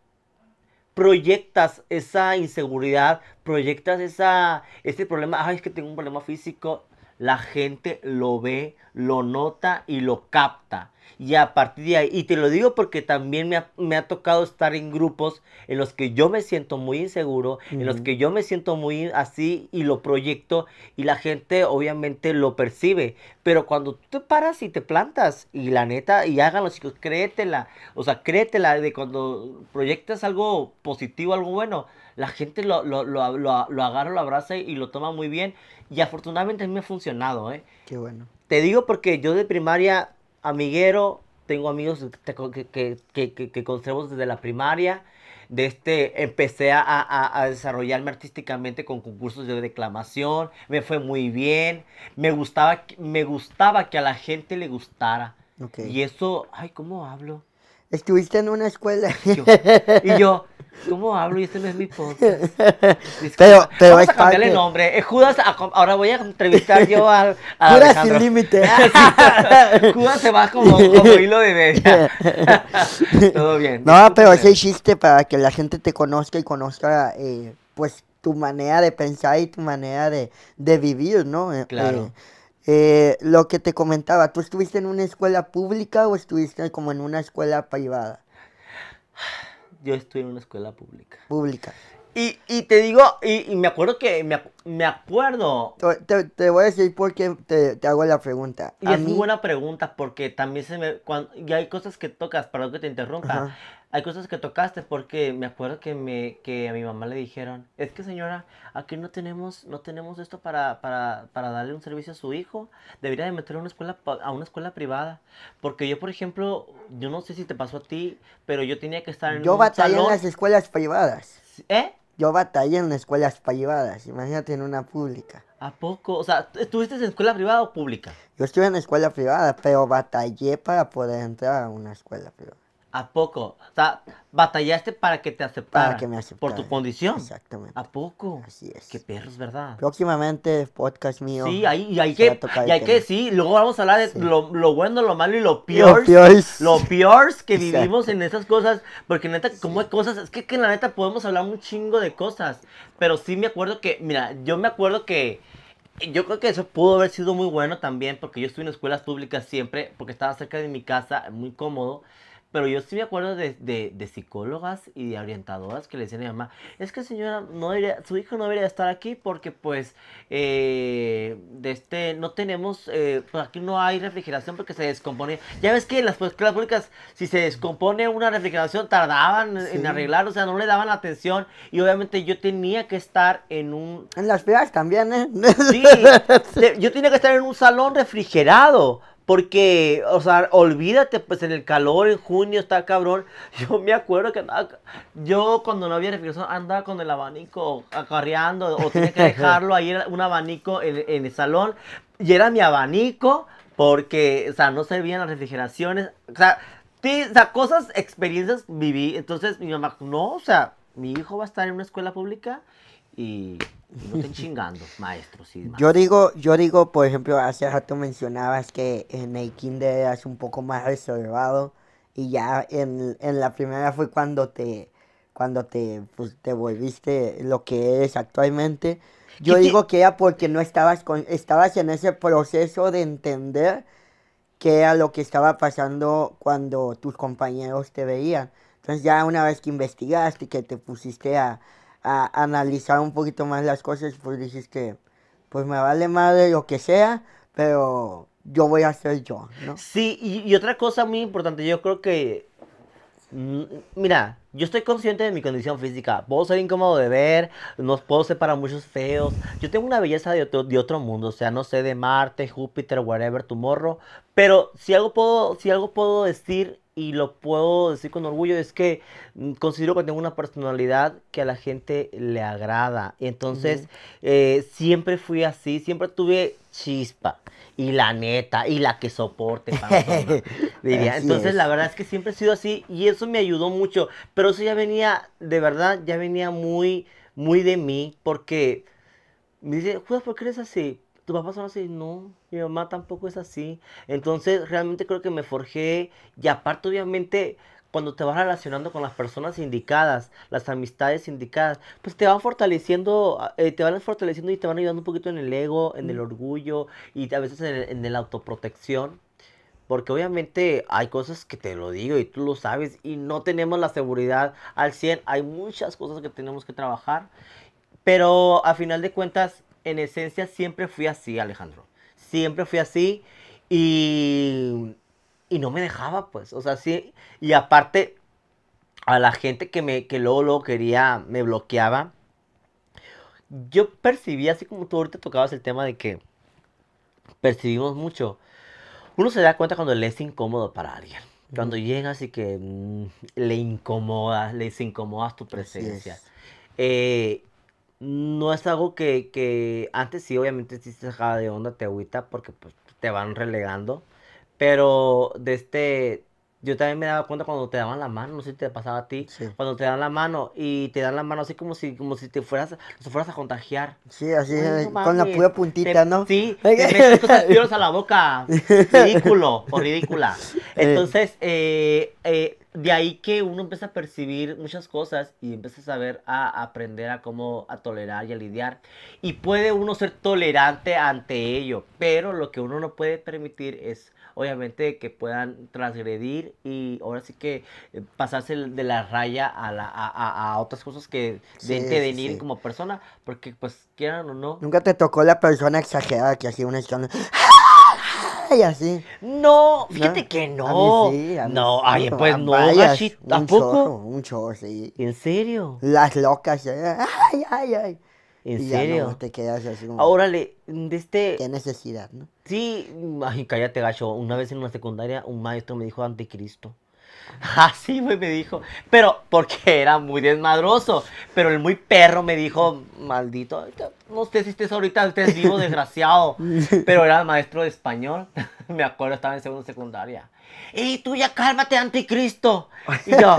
proyectas esa inseguridad, proyectas esa, ese problema, ay, es que tengo un problema físico la gente lo ve, lo nota y lo capta. Y a partir de ahí, y te lo digo porque también me ha, tocado estar en grupos en los que yo me siento muy inseguro, en los que yo me siento muy así y lo proyecto y la gente obviamente lo percibe. Pero cuando tú te paras y te plantas y la neta, y los chicos, créetela. O sea, créetela de cuando proyectas algo positivo, algo bueno, la gente lo, lo, lo, lo, agarra, lo abraza y lo toma muy bien. Y afortunadamente a mí me ha funcionado, ¿eh? Qué bueno. Te digo porque yo de primaria, amiguero, tengo amigos que, que, que, conservo desde la primaria. De este, empecé a, desarrollarme artísticamente con concursos de declamación, me fue muy bien, me gustaba, me gustaba que a la gente le gustara. Y eso, ay, ¿cómo hablo? Estuviste en una escuela. y yo, ¿cómo hablo? Y este no es mi podcast. Pero, pero Vamos a cambiarle nombre. Eh, Judas, ahora voy a entrevistar yo a, Judas sin límite. Judas se va como, como hilo de media. Todo bien. No, pero ese chiste para que la gente te conozca y conozca, eh, pues, tu manera de pensar y tu manera de, de vivir, ¿no? Eh, claro. Eh, eh, lo que te comentaba, ¿tú estuviste en una escuela pública o estuviste como en una escuela privada? Yo estuve en una escuela pública. Pública. Y, te digo, y, me acuerdo que, me, acuerdo. Te, voy a decir por qué te, hago la pregunta. Y es una buena pregunta porque también se me, cuando, y hay cosas que tocas, perdón que te interrumpa hay cosas que tocaste porque me acuerdo que me que a mi mamá le dijeron, es que señora, aquí no tenemos no tenemos esto para, para, darle un servicio a su hijo, debería de meterlo a una escuela a una escuela privada, porque yo por ejemplo, yo no sé si te pasó a ti, pero yo tenía que estar en Yo batallé en las escuelas privadas. ¿Eh? Yo batallé en las escuelas privadas, imagínate en una pública. ¿A poco? O sea, ¿estuviste en escuela privada o pública? Yo estuve en escuela privada, pero batallé para poder entrar a una escuela privada. ¿A poco? O sea, batallaste para que te aceptaran. que me Por tu condición. Exactamente. ¿A poco? Así es. Qué perros, ¿verdad? Próximamente, podcast mío. Sí, ahí, y hay que, y hay que, sí, luego vamos a hablar de lo, bueno, lo malo y lo peor. Lo peor. Lo peor que vivimos en esas cosas. Porque neta, como hay cosas, es que, que la neta podemos hablar un chingo de cosas. Pero sí me acuerdo que, mira, yo me acuerdo que yo creo que eso pudo haber sido muy bueno también. Porque yo estuve en escuelas públicas siempre, porque estaba cerca de mi casa, muy cómodo. Pero yo sí me acuerdo de, de, psicólogas y de orientadoras que le decían a mi mamá, es que señora, no su hijo no debería estar aquí porque pues eh, de este, no tenemos, eh, pues aquí no hay refrigeración porque se descompone. Ya ves que las escuelas pues, públicas, si se descompone una refrigeración, tardaban en arreglar, o sea, no le daban atención y obviamente yo tenía que estar en un... En las playas también, ¿eh? Sí, yo tenía que estar en un salón refrigerado porque, o sea, olvídate, pues en el calor, en junio está cabrón. Yo me acuerdo que andaba, yo cuando no había refrigeración andaba con el abanico acarreando o tenía que dejarlo ahí, un abanico en, el salón. Y era mi abanico porque, o sea, no servían las refrigeraciones. o sea cosas, experiencias viví. Entonces mi mamá, no, o sea, mi hijo va a estar en una escuela pública y no te chingando, maestros. Y yo digo, yo digo, por ejemplo, hace rato mencionabas que en el kinder eras un poco más reservado y ya en, en la primera fue cuando te cuando te, pues, te volviste lo que eres actualmente. Yo digo que era porque no estabas con, estabas en ese proceso de entender qué era lo que estaba pasando cuando tus compañeros te veían. Entonces ya una vez que investigaste, que te pusiste a, a analizar un poquito más las cosas, pues que, pues me vale madre lo que sea, pero yo voy a ser yo, ¿no? Sí, y, otra cosa muy importante, yo creo que, mm, mira, yo estoy consciente de mi condición física, puedo ser incómodo de ver, nos puedo ser para muchos feos, yo tengo una belleza de otro, de otro mundo, o sea, no sé, de Marte, Júpiter, whatever, tu morro, pero si algo puedo, si algo puedo decir y lo puedo decir con orgullo, es que mm, considero que tengo una personalidad que a la gente le agrada. Y entonces eh, siempre fui así, siempre tuve chispa y la neta y la que soporte. entonces la verdad es que siempre he sido así y eso me ayudó mucho. Pero eso ya venía, de verdad, ya venía muy, muy de mí porque me dice, ¿por qué eres así? tus papás son así, no, mi mamá tampoco es así. Entonces realmente creo que me forjé y aparte obviamente cuando te vas relacionando con las personas indicadas, las amistades indicadas, pues te van fortaleciendo, ah, eh, te van fortaleciendo y te van ayudando un poquito en el ego, en el orgullo y a veces en, en la autoprotección. Porque obviamente hay cosas que te lo digo y tú lo sabes y no tenemos la seguridad al 100. Hay muchas cosas que tenemos que trabajar. Pero a final de cuentas, en esencia siempre fui así, Alejandro. Siempre fui así y, no me dejaba, pues. O sea, sí. Y aparte, a la gente que, me, que luego, luego quería, me bloqueaba. Yo percibí, así como tú ahorita tocabas el tema de que percibimos mucho. Uno se da cuenta cuando le es incómodo para alguien. Cuando llegas y que mm, le incomodas, le incomodas tu presencia. Eh, no es algo que, que antes sí, obviamente sí se sacaba de onda, te agüita, porque pues te van relegando. Pero de este, yo también me daba cuenta cuando te daban la mano, no sé si te pasaba a ti, cuando te dan la mano y te dan la mano así como si como si te fueras, fueras a contagiar. Sí, así eh, con la pura puntita, ¿no? Sí, te metes cosas a la boca. Ridículo o ridícula. Eh. Entonces, eh, eh de ahí que uno empieza a percibir muchas cosas y empieza a saber a aprender a cómo a tolerar y a lidiar. Y puede uno ser tolerante ante ello, pero lo que uno no puede permitir es obviamente que puedan transgredir y ahora sí que eh, pasarse de la raya a, otras cosas que de, como persona, porque pues quieran o no. Nunca te tocó la persona exagerada que hacía una historia. No, fíjate que no. no, ay, pues no, así, tampoco. un poco? sí. ¿En serio? Las locas, ¿eh? ay, ay, ay. ¿En serio? no te quedas así Órale, de este... Qué necesidad, ¿no? Sí, ay, cállate, gacho. Una vez en una secundaria, un maestro me dijo anticristo. Así, me dijo. Pero, porque era muy desmadroso. Pero el muy perro me dijo, maldito, no sé si estés ahorita, el vivo, desgraciado. Pero era maestro de español. me acuerdo, estaba en segundo secundaria. Y tú ya cálmate, anticristo. Y yo,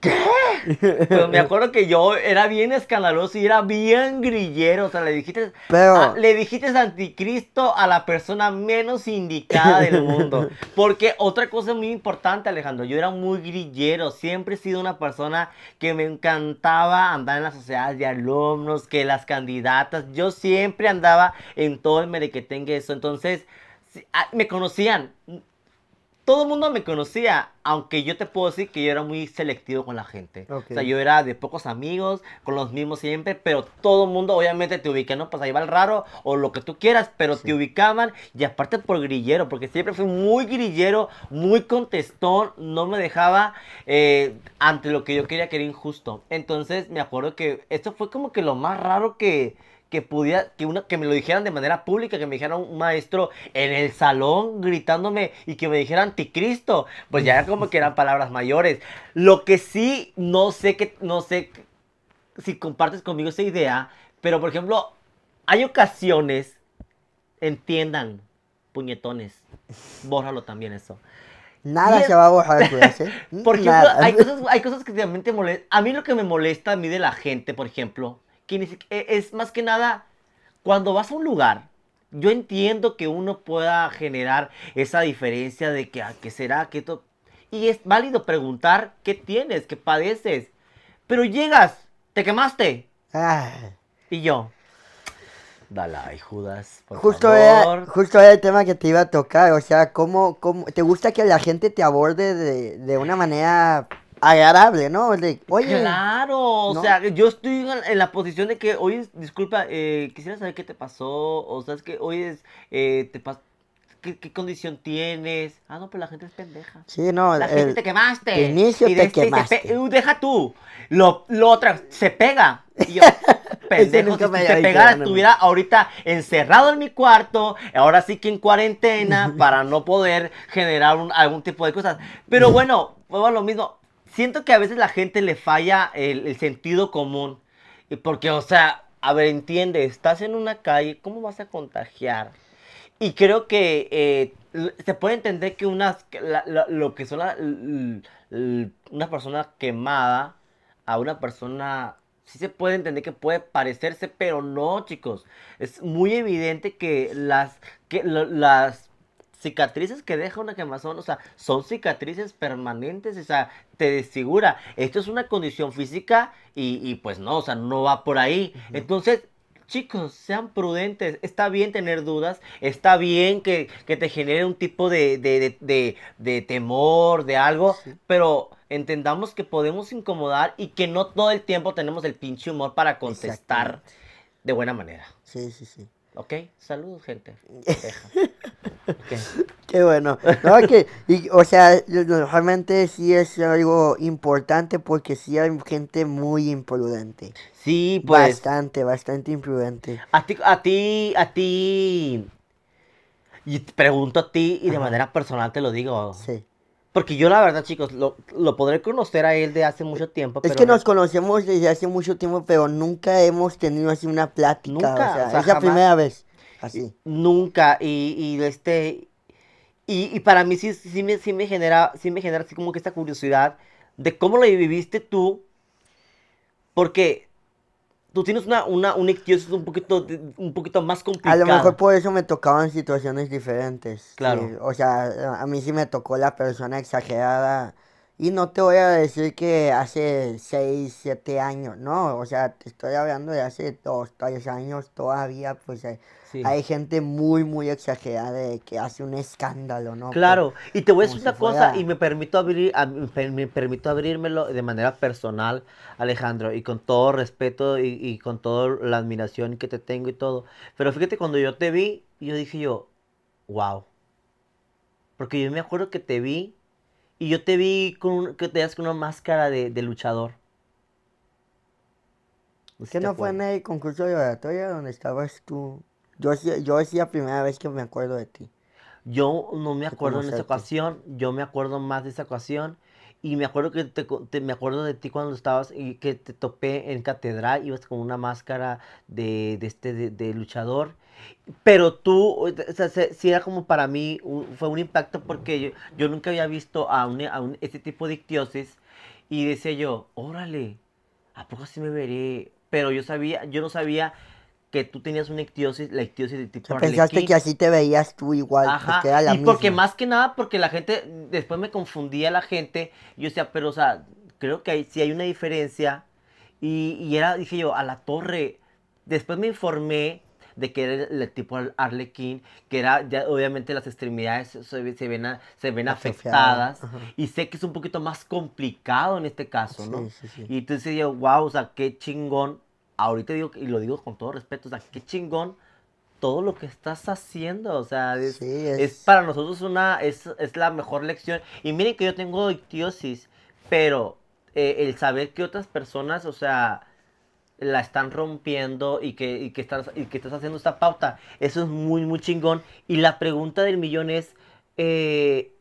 ¿Qué? me acuerdo que yo era bien escandaloso y era bien grillero. O sea, le dijiste, Pero... Ah, le dijiste anticristo a la persona menos indicada del mundo. Porque otra cosa muy importante, Alejandro, yo era muy grillero. Siempre he sido una persona que me encantaba andar en las sociedades de alumnos, que las candidatas. Yo siempre andaba en todo el merequetengue eso. Entonces, ah, me conocían todo el mundo me conocía, aunque yo te puedo decir que yo era muy selectivo con la gente. O sea, yo era de pocos amigos, con los mismos siempre, pero todo el mundo obviamente te ubicaba, ¿no? Pues ahí va el raro o lo que tú quieras, pero te ubicaban y aparte por grillero, porque siempre fui muy grillero, muy contestón, no me dejaba eh, ante lo que yo quería que era injusto. Entonces me acuerdo que esto fue como que lo más raro que que pudiera, que, una, que me lo dijeran de manera pública, que me dijeran un maestro en el salón gritándome y que me dijera anticristo, pues ya era como que eran palabras mayores. Lo que sí, no sé que, no sé si compartes conmigo esa idea, pero por ejemplo, hay ocasiones, entiendan, puñetones, bórralo también eso. Nada se va a borrar, pues, ¿eh? Por hay cosas, hay cosas, que realmente molestan. A mí lo que me molesta a mí de la gente, por ejemplo, e, es más que nada cuando vas a un lugar. Yo entiendo que uno pueda generar esa diferencia de que, ah, ¿qué será? que Y es válido preguntar qué tienes, qué padeces. Pero llegas, te quemaste. Ah. Y yo. Dalai, Judas. Por justo, favor. justo era el tema que te iba a tocar. O sea, ¿cómo, cómo te gusta que la gente te aborde de, de una manera agradable, ¿no? oye. Claro, o sea, yo estoy en la posición de que, oye, disculpa, eh, quisiera saber qué te pasó, o sea, es que, hoy eh, te ¿Qué, condición tienes? Ah, no, pero pues la gente es pendeja. Sí, no. La gente te quemaste. inicio y te este, quemaste. Uh, deja tú. Lo, lo otra, se pega. Y yo, pendejo, si te pegara, estuviera ahorita encerrado en mi cuarto, ahora sí que en cuarentena, para no poder generar algún tipo de cosas. Pero bueno, fue lo mismo, siento que a veces la gente le falla el, sentido común. Porque, o sea, a ver, entiende, estás en una calle, ¿cómo vas a contagiar? Y creo que eh, se puede entender que unas, lo que son una persona quemada a una persona, sí se puede entender que puede parecerse, pero no, chicos. Es muy evidente que las, que, las cicatrices que deja una quemazón, o sea, son cicatrices permanentes, o sea, te desfigura. Esto es una condición física y, pues no, o sea, no va por ahí. Entonces, chicos, sean prudentes. Está bien tener dudas, está bien que, te genere un tipo de, temor, de algo, pero entendamos que podemos incomodar y que no todo el tiempo tenemos el pinche humor para contestar de buena manera. Sí, sí, sí. Ok, saludos, gente. Qué bueno. o sea, normalmente sí es algo importante porque sí hay gente muy imprudente. Sí, pues. Bastante, bastante imprudente. A ti, a ti, Y te pregunto a ti y de manera personal te lo digo. Sí. Porque yo la verdad, chicos, lo, lo, podré conocer a él de hace mucho tiempo. es que nos conocemos desde hace mucho tiempo, pero nunca hemos tenido así una plática. Nunca. es la primera vez. Así. Nunca. Y, este. Y, para mí sí, sí, me, genera, sí me genera así como que esta curiosidad de cómo lo viviste tú. Porque tú tienes una, una, un poquito, un poquito más complicada. A lo mejor por eso me tocaban situaciones diferentes. Claro. o sea, a mí sí me tocó la persona exagerada y no te voy a decir que hace 6, 7 años, no, o sea, te estoy hablando de hace 2, 3 años todavía, pues eh, hay, gente muy, muy exagerada que hace un escándalo, ¿no? Claro, y te voy a decir una cosa, y me permito, abrir, me permito abrírmelo de manera personal, Alejandro, y con todo respeto y, y con toda la admiración que te tengo y todo, pero fíjate, cuando yo te vi, yo dije yo, wow, porque yo me acuerdo que te vi y yo te vi con que tenías con una máscara de, de luchador. usted no fue en el concurso de oratoria donde estabas tú? Yo, yo es la primera vez que me acuerdo de ti. Yo no me acuerdo en esa ocasión, yo me acuerdo más de esa ocasión. Y me acuerdo que te, me acuerdo de ti cuando estabas y que te topé en catedral, ibas con una máscara de, de este de luchador pero tú, o sea, si era como para mí, fue un impacto porque yo, yo nunca había visto a, un, este tipo de ictiosis y decía yo, órale, ¿a poco así me veré? Pero yo sabía, yo no sabía que tú tenías una ictiosis, la ictiosis de tipo Pensaste que así te veías tú igual, Ajá, era y porque más que nada, porque la gente, después me confundía la gente, yo decía, pero o sea, creo que hay, sí hay una diferencia, y, y era, dije yo, a la torre, después me informé, de que era el, tipo Arlequín, que era, ya obviamente las extremidades se, ven, afectadas. Y sé que es un poquito más complicado en este caso, ¿no? Sí, sí, sí. Y entonces digo, wow, o sea, qué chingón. Ahorita digo, y lo digo con todo respeto, o sea, qué chingón todo lo que estás haciendo. O sea, es, para nosotros una, es, la mejor lección. Y miren que yo tengo ictiosis, pero eh, el saber que otras personas, o sea, la están rompiendo y que, estás, que estás haciendo esta pauta. Eso es muy, muy chingón. Y la pregunta del millón es, eh,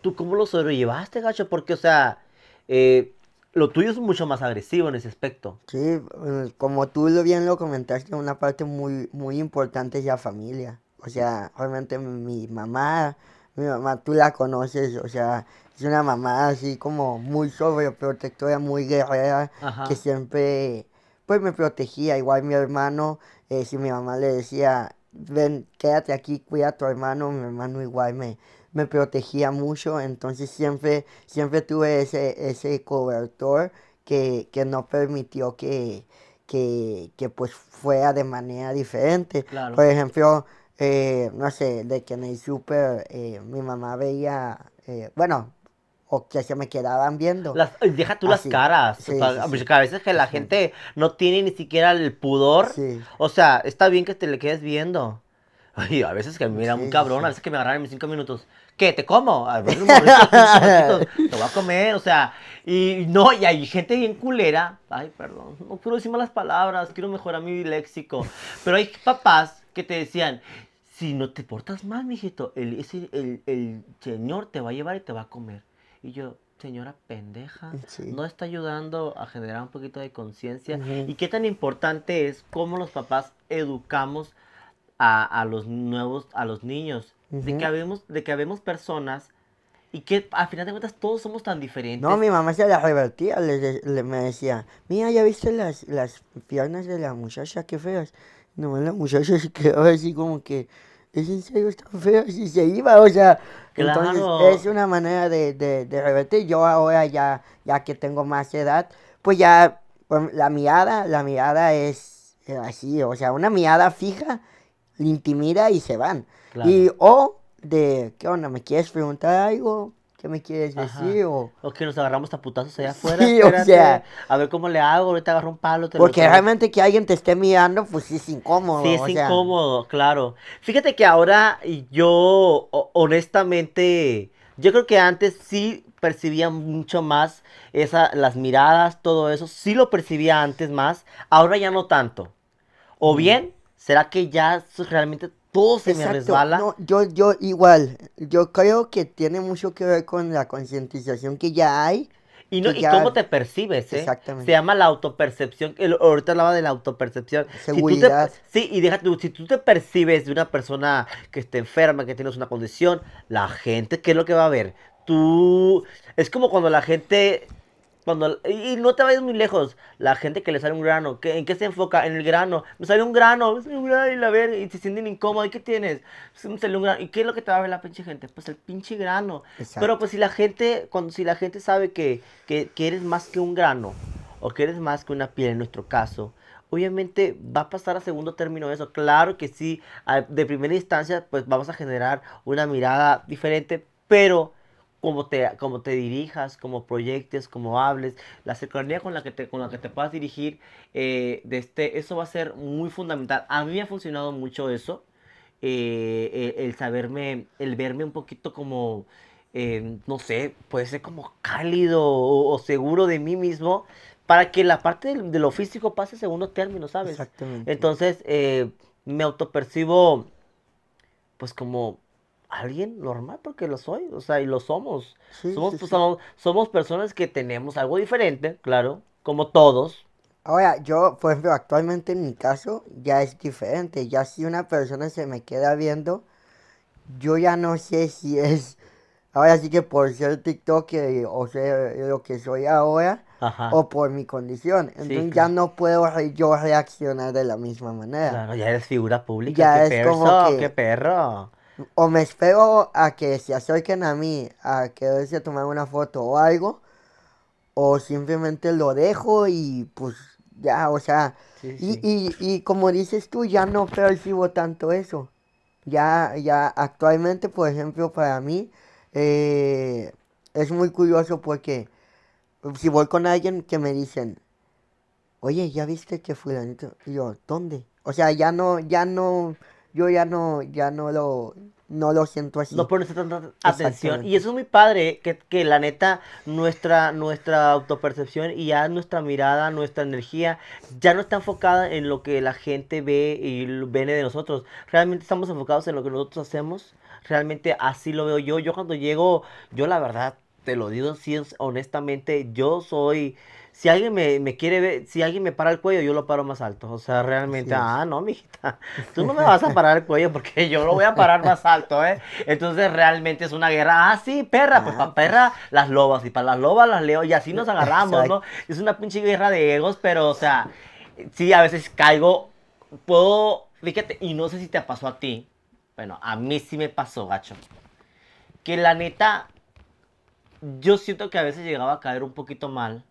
¿tú cómo lo sobrellevaste, gacho? Porque, o sea, eh, lo tuyo es mucho más agresivo en ese aspecto. Sí, mm, como tú bien lo comentaste, una parte muy, muy importante es la familia. O sea, realmente mi mamá, mi mamá tú la conoces, o sea, es una mamá así como muy sobreprotectora, muy guerrera, que siempre pues me protegía. Igual mi hermano, eh, si mi mamá le decía, ven, quédate aquí, cuida a tu hermano, mi hermano igual me, me protegía mucho. Entonces siempre, siempre tuve ese, ese cobertor que, que no permitió que, que, pues fuera de manera diferente. Por ejemplo, eh, no sé, de que en el súper eh, mi mamá veía, eh, bueno, o que se me quedaban viendo. deja tú las caras. Pues, a veces que la gente no tiene ni siquiera el pudor. O sea, está bien que te le quedes viendo. Ay, a veces que me mira muy cabrón, a veces que me agarran en mis cinco minutos. ¿Qué? ¿Te como? A ver, te voy a comer, o sea. Y no, y hay gente bien culera. Ay, perdón, no quiero decir malas palabras, quiero mejorar mi léxico. Pero hay papás que te decían, si no te portas mal, mijito, el, el señor te va a llevar y te va a comer. Y yo, señora pendeja, no está ayudando a generar un poquito de conciencia. Y qué tan importante es cómo los papás educamos a, los nuevos, a los niños. de, que habemos, de que habemos personas y que al final de cuentas todos somos tan diferentes. No, mi mamá se la revertía, le, le, me decía, mira, ¿ya viste las, las piernas de la muchacha? Qué feas. No, la muchacha se quedaba así como que ¿es en serio tan feo? Si se iba, o sea, entonces es una manera de, de, revertir. Yo ahora ya, ya que tengo más edad, pues ya la mirada, la mirada es eh, así, o sea, una mirada fija, le intimida y se van. Y o de, ¿qué onda? ¿Me quieres preguntar algo? ¿Qué me quieres decir? O... que nos agarramos a putazos allá afuera. Sí, o sea. A ver cómo le hago, ahorita agarro un palo. porque realmente que alguien te esté mirando, pues sí es incómodo. Sí, es incómodo, claro. Fíjate que ahora yo, honestamente, yo creo que antes sí percibía mucho más esa, las miradas, todo eso. Sí lo percibía antes más, ahora ya no tanto. O mm. bien, ¿será que ya realmente todo se me resbala. yo, yo igual, yo creo que tiene mucho que ver con la concientización que ya hay. Y, cómo te percibes, ¿eh? Exactamente. Se llama la autopercepción. Ahorita hablaba de la autopercepción. Seguridad. sí, y déjate, si tú te percibes de una persona que está enferma, que tienes una condición, la gente, ¿qué es lo que va a ver? Tú. Es como cuando la gente y, no te vayas muy lejos. La gente que le sale un grano, ¿en qué se enfoca? En el grano. Me sale un grano. Me y la ver, y se sienten incómodos. ¿Y qué tienes? Me sale un grano. ¿Y qué es lo que te va a ver la pinche gente? Pues el pinche grano. Pero pues si la gente, cuando, si la gente sabe que, que, que, eres más que un grano, o que eres más que una piel en nuestro caso, obviamente va a pasar a segundo término eso. Claro que sí, de primera instancia, pues vamos a generar una mirada diferente, pero como te, como te dirijas, como proyectes, como hables, la cercanía con la que te, con la que te puedas dirigir, eh, de este, eso va a ser muy fundamental. A mí me ha funcionado mucho eso, eh, el, saberme, el verme un poquito como, eh, no sé, puede ser como cálido o, seguro de mí mismo, para que la parte de, lo físico pase segundo término, ¿sabes? Exactamente. Entonces, me autopercibo, pues como alguien normal, porque lo soy, o sea, y lo somos. Pues, somos, somos, personas que tenemos algo diferente, claro, como todos. Ahora, yo, por ejemplo, actualmente en mi caso ya es diferente. Ya si una persona se me queda viendo, yo ya no sé si es. Ahora sí que por ser TikTok o ser lo que soy ahora, o por mi condición. Entonces ya no puedo yo reaccionar de la misma manera. Claro, ya eres figura pública. Ya qué es perso, qué perro o me espero a que se acerquen a mí a que quererse tomar una foto o algo, o simplemente lo dejo y pues ya, o sea, y, como dices tú, ya no percibo tanto eso. Ya, ya actualmente, por ejemplo, para mí eh, es muy curioso porque si voy con alguien que me dicen, oye, ¿ya viste que fui? Y yo, ¿dónde? O sea, ya no, ya no yo ya no, ya no lo, no lo siento así. No pones tanta atención. Y eso es muy padre, que, la neta, nuestra, nuestra autopercepción y ya nuestra mirada, nuestra energía, ya no está enfocada en lo que la gente ve y viene de nosotros. Realmente estamos enfocados en lo que nosotros hacemos. Realmente así lo veo yo. Yo cuando llego, yo la verdad, te lo digo honestamente, yo soy si alguien me, quiere ver, si alguien me para el cuello, yo lo paro más alto. O sea, realmente, ah, no, mijita, tú no me vas a parar el cuello porque yo lo voy a parar más alto, ¿eh? Entonces, realmente es una guerra. Ah, sí, perra, pues ah, para pues. perra, las lobas, y para las lobas, las leo, y así nos agarramos, ¿no? Es una pinche guerra de egos, pero, o sea, sí, a veces caigo, puedo, fíjate, y no sé si te pasó a ti. Bueno, a mí sí me pasó, gacho. Que la neta, yo siento que a veces llegaba a caer un poquito mal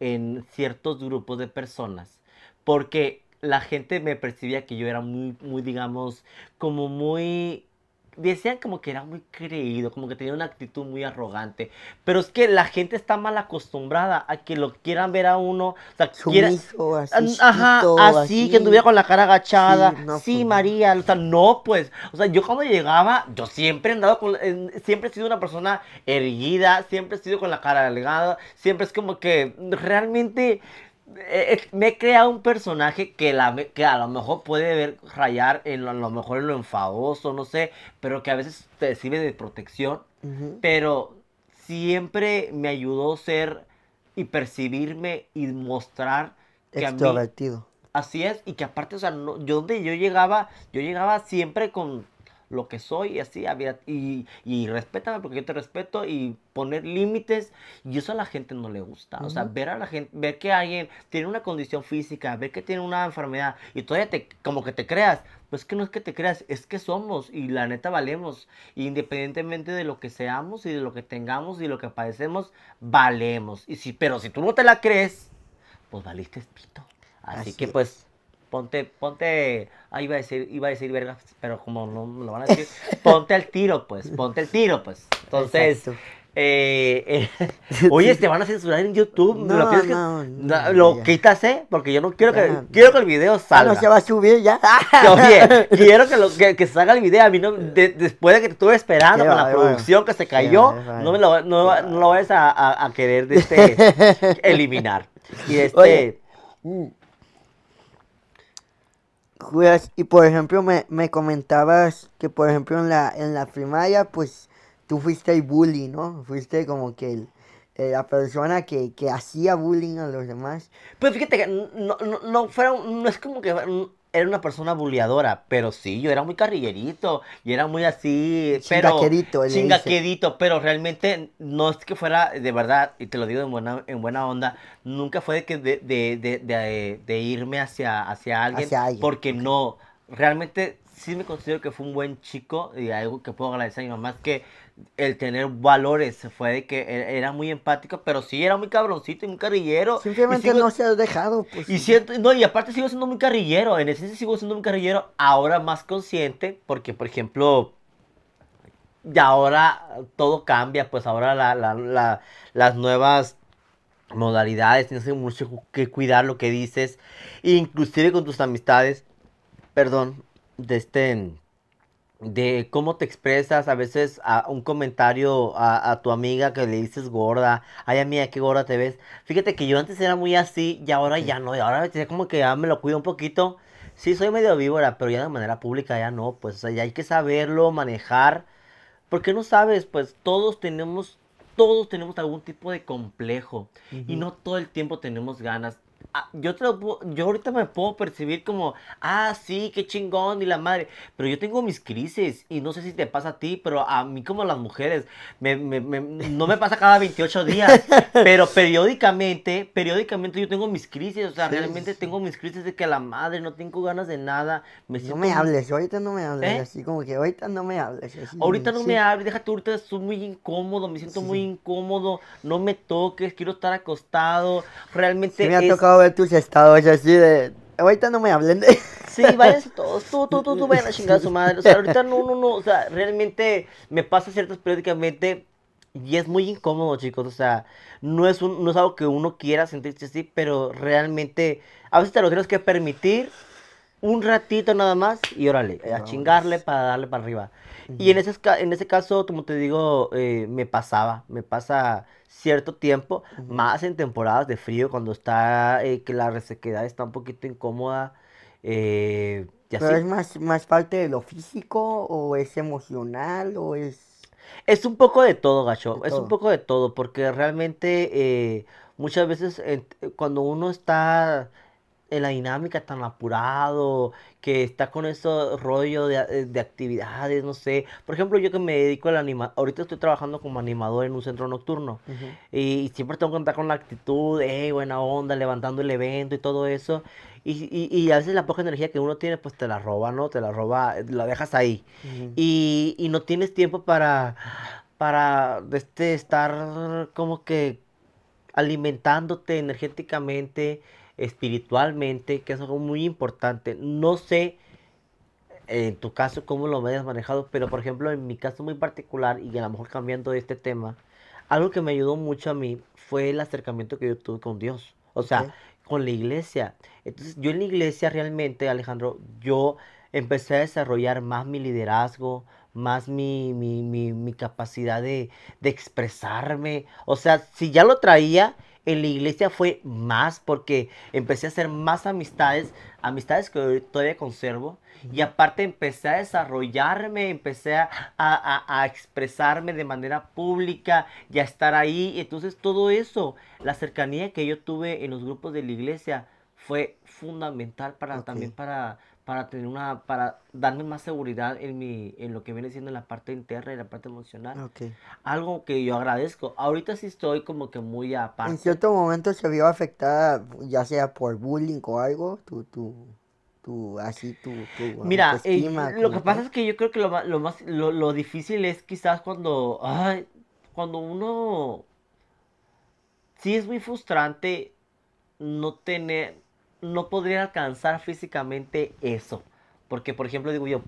en ciertos grupos de personas, porque la gente me percibía que yo era muy, muy digamos, como muy decían como que era muy creído, como que tenía una actitud muy arrogante. Pero es que la gente está mal acostumbrada a que lo quieran ver a uno. O sea, Sumiso, quiera, así, ajá, así, que anduviera con la cara agachada. Sí, pues, María. O sea, no, pues. O sea, yo cuando llegaba, yo siempre he andado con. siempre he sido una persona erguida, siempre he sido con la cara delgada. Siempre es como que realmente eh, eh, me he creado un personaje que, la, que a lo mejor puede ver rayar en lo, a lo mejor en lo enfadoso, no sé, pero que a veces te sirve de protección. Pero siempre me ayudó ser y percibirme y mostrar que extrovertido. A mí, así es, y que aparte, o sea, no, yo donde yo llegaba, yo llegaba siempre con lo que soy y así, y, y respétame porque yo te respeto y poner límites y eso a la gente no le gusta. O sea, ver a la gente, ver que alguien tiene una condición física, ver que tiene una enfermedad y todavía te, como que te creas, pues que no es que te creas, es que somos y la neta valemos. Independientemente de lo que seamos y de lo que tengamos y lo que padecemos, valemos. Y si, pero si tú no te la crees, pues valiste pito. Así, que pues ponte, ponte, ahí iba a decir, iba a decir verga, pero como no lo van a decir, ponte al tiro, pues, ponte al tiro, pues. Entonces, eh, eh oye, te van a censurar en YouTube, no, lo, que, quitas, eh, porque yo no quiero que, quiero que el video ah, salga. No se va a subir ya. quiero que, salga el video, a mí no, eh. después de que estuve esperando con la producción que se cayó, no me lo, no, lo a, querer de este, eliminar. Y este... Mm, y por ejemplo, me, comentabas que, por ejemplo, en la, en la primaria, pues tú fuiste el bully, ¿no? Fuiste como que eh, la persona que, que hacía bullying a los demás. Pero pues fíjate que no, no, no fueron, no es como que era una persona buleadora, pero sí, yo era muy carrillerito y era muy así, pero chingaquedito, pero realmente no es que fuera de verdad, y te lo digo en buena, en buena onda, nunca fue de que de, irme hacia, hacia, alguien, porque no, realmente sí me considero que fue un buen chico y algo que puedo agradecer a mi mamá que el tener valores. Fue de que e-, era muy empático, pero sí era muy cabroncito y muy carrillero. Simplemente no se ha dejado. Pues, y siento, no, y aparte sigo siendo muy carrillero. En esencia sigo siendo muy carrillero. Ahora más consciente, porque por ejemplo. Y ahora todo cambia, pues ahora las nuevas modalidades, tienes mucho que cuidar lo que dices, inclusive con tus amistades, perdón, de este, de cómo te expresas, a veces a un comentario a, tu amiga que le dices gorda, ay amiga, qué gorda te ves. Fíjate que yo antes era muy así y ahora ya no, y ahora como que ya me lo cuido un poquito. Sí, soy medio víbora, pero ya de manera pública ya no, pues ya hay que saberlo, manejar. Porque no sabes, pues todos tenemos, todos tenemos algún tipo de complejo y no todo el tiempo tenemos ganas. Ah, yo, yo ahorita me puedo percibir como, ah, sí, qué chingón y la madre, pero yo tengo mis crisis y no sé si te pasa a ti, pero a mí como a las mujeres, no me pasa cada 28 días, pero periódicamente, periódicamente yo tengo mis crisis, o sea, realmente tengo mis crisis de que la madre no tengo ganas de nada. Me no me hables, ahorita no me hables, ¿Eh? así como que ahorita no me hables. ahorita no me hables, déjate, ahorita estoy muy incómodo, me siento muy incómodo, no me toques, quiero estar acostado, realmente... me es de tus estados así de. Ahorita no me hablen de. Sí, Tú, tú, tú, vayan a chingar su madre. O sea, ahorita no, no, no. O sea, realmente me pasa ciertas periódicamente y es muy incómodo, chicos. O sea, no es, un, no es algo que uno quiera sentirse así, pero realmente a veces te lo tienes que permitir un ratito nada más y órale, a chingarle para darle para arriba. Y en ese, en ese caso, como te digo, eh, me pasaba, me pasa cierto tiempo, más en temporadas de frío, cuando está, eh, que la resequedad está un poquito incómoda. Eh, ¿Pero es más, más parte de lo físico o es emocional o es...? Es un poco de todo, gacho. es un poco de todo, porque realmente muchas veces cuando uno está en la dinámica tan apurado, que está con ese rollo eh, de, actividades, no sé. Por ejemplo, yo que me dedico al anima, ahorita estoy trabajando como animador en un centro nocturno y, siempre tengo que contar con la actitud, hey, buena onda, levantando el evento y todo eso. Y, y, a veces la poca energía que uno tiene, pues te la roba, ¿no? Te la roba, la dejas ahí. y, no tienes tiempo para, para este, estar como que alimentándote energéticamente espiritualmente, que es algo muy importante. No sé en tu caso cómo lo hayas manejado, pero por ejemplo en mi caso muy particular y a lo mejor cambiando de este tema, algo que me ayudó mucho a mí fue el acercamiento que yo tuve con Dios, o sea, con la iglesia. Entonces yo en la iglesia realmente, Alejandro, yo empecé a desarrollar más mi liderazgo, más mi, mi, mi, capacidad de, de expresarme, o sea, si ya lo traía en la iglesia fue más porque empecé a hacer más amistades, amistades que todavía conservo. Y aparte empecé a desarrollarme, empecé a, a, expresarme de manera pública y a estar ahí. Entonces todo eso, la cercanía que yo tuve en los grupos de la iglesia fue fundamental para también para, para tener una para darme más seguridad en mi en lo que viene siendo la parte interna y la parte emocional okay. algo que yo agradezco ahorita sí estoy como que muy aparte en cierto momento se vio afectada ya sea por bullying o algo tu tu, tu así tu, mira eh, lo que pasa es que yo creo que lo, lo más lo, difícil es quizás cuando cuando uno sí es muy frustrante no tener no podría alcanzar físicamente eso. Porque, por ejemplo, digo yo,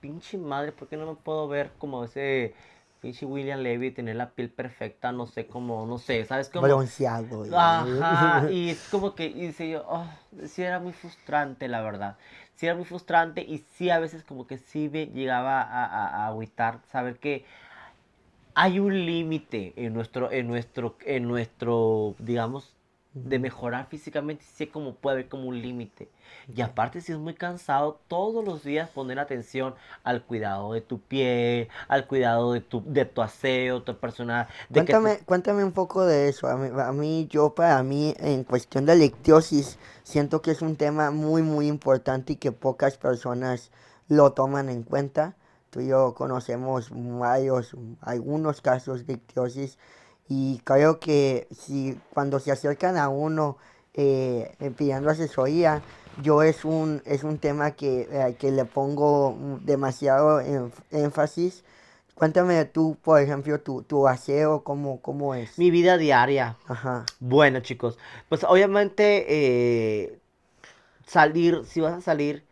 pinche madre, ¿por qué no me puedo ver como ese pinche William Levy, tener la piel perfecta, no sé, cómo. no sé, ¿sabes cómo? Bronceado. Ajá, y es como que, y si yo, oh, sí era muy frustrante, la verdad. Sí era muy frustrante y sí a veces como que sí me llegaba a, a, saber que hay un límite en nuestro, en nuestro, en nuestro, digamos, de mejorar físicamente, sé como puede haber como un límite. Y aparte si es muy cansado, todos los días poner atención al cuidado de tu pie, al cuidado de tu, de tu aseo, tu personal. De cuéntame, cuéntame un poco de eso. A mí, yo para mí, en cuestión de ictiosis, siento que es un tema muy, muy importante y que pocas personas lo toman en cuenta. Tú y yo conocemos varios, algunos casos de ictiosis y creo que si cuando se acercan a uno eh, eh, pidiendo asesoría, yo es un, es un tema que, eh, que le pongo demasiado énfasis. Cuéntame tú, por ejemplo, tu, aseo, cómo, cómo es. Mi vida diaria. Bueno, chicos, pues obviamente salir, si vas a salir,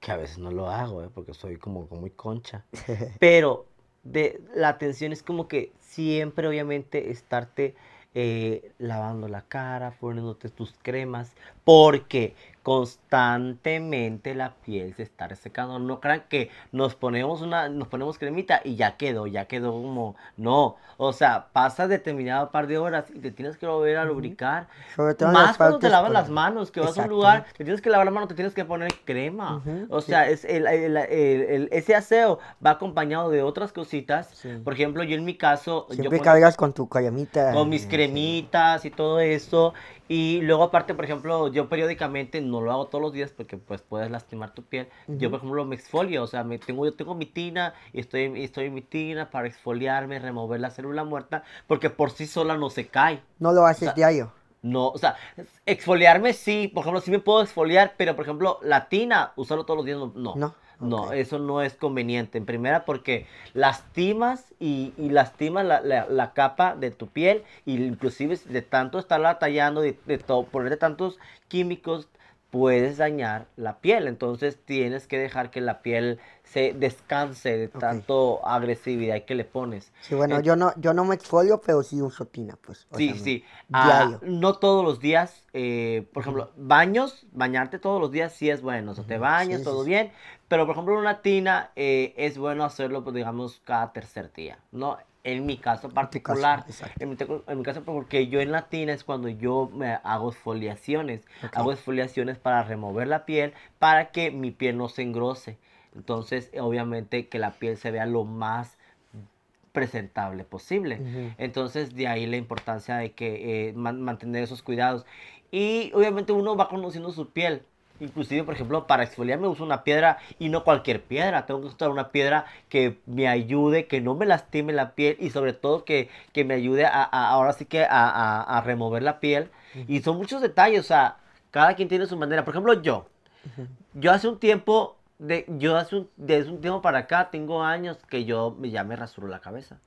que a veces no lo hago, eh, porque soy como, como muy concha, pero de la atención es como que siempre obviamente estarte eh, lavando la cara, poniéndote tus cremas, porque constantemente la piel se está resecando. No crean que nos ponemos una, nos ponemos cremita y ya quedó, ya quedó como, no. O sea, pasa determinado par de horas y te tienes que volver a lubricar. Sobre todo Más cuando te lavas las manos, que vas a un lugar, te tienes que lavar la mano te tienes que poner crema. o sea, es el, el, el, ese aseo va acompañado de otras cositas. Por ejemplo, yo en mi caso... Siempre yo cargas con tu callamita Con mis cremitas y todo eso. Y luego aparte, por ejemplo, yo periódicamente no lo hago todos los días porque pues puedes lastimar tu piel. Yo, por ejemplo, me exfolio, o sea, me tengo, yo tengo mi tina y estoy, estoy en mi tina para exfoliarme, remover la célula muerta, porque por sí sola no se cae. No lo haces diario. No, o sea, exfoliarme sí, por ejemplo, sí me puedo exfoliar, pero por ejemplo, la tina, usarlo todos los días no. No. No, eso no es conveniente. En primera, porque lastimas y, y lastimas la, la, la, capa de tu piel. inclusive de tanto estarla tallando, de, de todo, ponerle tantos químicos, puedes dañar la piel. Entonces tienes que dejar que la piel se descanse de tanto agresividad que le pones. Sí, bueno, yo no yo no me exfolio, pero sí uso tina, pues. Sí, sí. Ah, no todos los días, eh, por ejemplo, baños, bañarte todos los días sí es bueno. O sea, te bañas, todo bien. Pero, por ejemplo, una tina eh, es bueno hacerlo, pues, digamos, cada tercer día, ¿no? en mi caso particular. en, mi, caso, pues, porque yo en latina es cuando yo hago exfoliaciones. Hago exfoliaciones para remover la piel, para que mi piel no se engrose. Entonces, obviamente, que la piel se vea lo más presentable posible. Entonces, de ahí la importancia de que eh, mantener esos cuidados. Y obviamente uno va conociendo su piel. Inclusive, por ejemplo, para exfoliar me uso una piedra y no cualquier piedra. Tengo que usar una piedra que me ayude, que no me lastime la piel y sobre todo que, que me ayude a, ahora sí que a, a, remover la piel. Y son muchos detalles, o sea, cada quien tiene su manera. Por ejemplo, yo. Yo hace un tiempo, de, yo hace un, desde un tiempo para acá, tengo años que yo ya me rasuro la cabeza.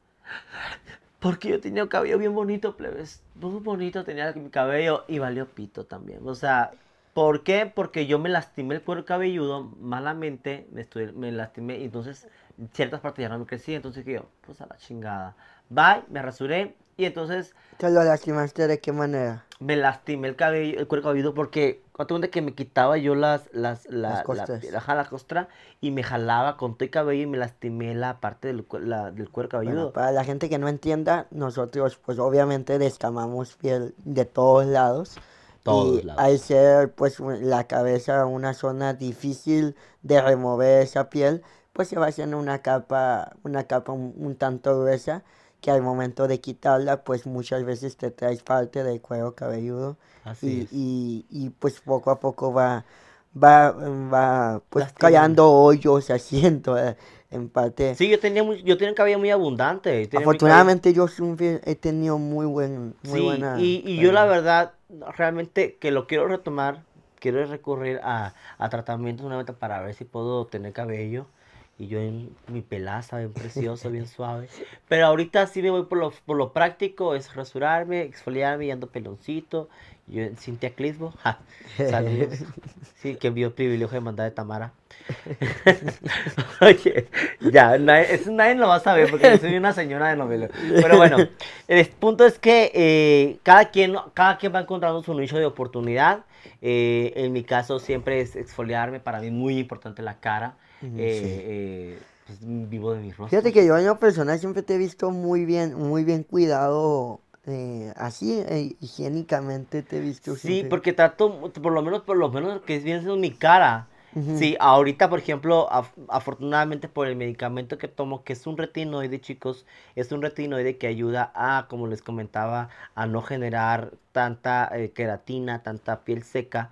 Porque yo tenía un cabello bien bonito, plebes. Muy bonito tenía mi cabello y valió pito también. O sea, ¿Por qué? Porque yo me lastimé el cuero cabelludo malamente, me, me lastimé y entonces ciertas partes ya no me crecían. Entonces yo, pues a la chingada. Bye, me rasuré y entonces... ¿Te lo lastimaste de qué manera? Me lastimé el, cabello, el cuero cabelludo porque tuve que me quitaba yo las las la, las La, costra y me jalaba con todo el cabello y me lastimé la parte del, del cuero cabelludo. para la gente que no entienda, nosotros pues obviamente descamamos piel de todos lados y al ser pues la cabeza una zona difícil de remover esa piel, pues se va haciendo una capa, una capa un, tanto gruesa que al momento de quitarla, pues muchas veces te traes parte del cuero cabelludo. Así y, es. Y, y, pues poco a poco va, va, va pues callando hoyos, asiento, en parte. Sí, yo tenía, yo tenía un cabello muy abundante. Afortunadamente yo he tenido muy buen, muy sí, buena... y, y yo la verdad, realmente que lo quiero retomar, quiero recurrir a, a tratamientos nuevamente para ver si puedo tener cabello. Y yo en mi pelaza, bien precioso, bien suave. Pero ahorita sí me voy por lo, por lo práctico, es rasurarme, exfoliarme y ando peloncito. Yo en Cintia sí, que envió el privilegio de mandar de Tamara. Oye, ya, nadie, nadie lo va a saber porque yo soy una señora de novela. Pero bueno, el punto es que eh, cada, quien, cada quien va encontrando su nicho de oportunidad. Eh, en mi caso siempre es exfoliarme, para mí muy importante la cara eh, eh, pues, vivo de mi rostro. Fíjate que yo en lo personal siempre te he visto muy bien, muy bien cuidado. Eh, así higiénicamente te he visto. Sí, porque trato, por lo menos, por lo menos que es es mi cara. Sí, ahorita, por ejemplo, afortunadamente por el medicamento que tomo, que es un retinoide, chicos, es un retinoide que ayuda a, como les comentaba, a no generar tanta queratina, tanta piel seca.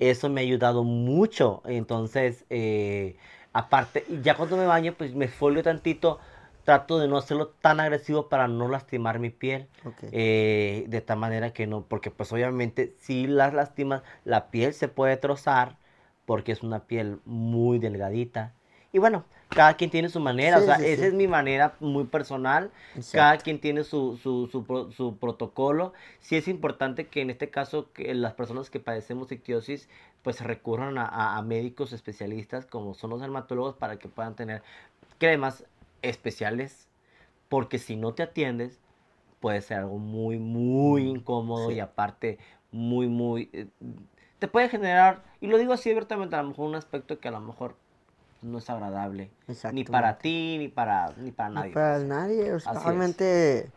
Eso me ha ayudado mucho. Entonces, eh, Aparte, ya cuando me baño, pues me folio tantito, trato de no hacerlo tan agresivo para no lastimar mi piel. Eh, de tal manera que no, porque pues obviamente si las lastimas, la piel se puede trozar porque es una piel muy delgadita. Y bueno, cada quien tiene su manera, o sea, esa es mi manera muy personal, cada quien tiene su, su, protocolo. Sí es importante que en este caso que las personas que padecemos ictiosis pues recurran a, médicos especialistas como son los dermatólogos para que puedan tener cremas especiales, porque si no te atiendes puede ser algo muy, muy mm, incómodo y aparte muy, muy... Eh, te puede generar, y lo digo así abiertamente, a lo mejor un aspecto que a lo mejor no es agradable. Ni para ti, ni para, ni para nadie. para nadie. realmente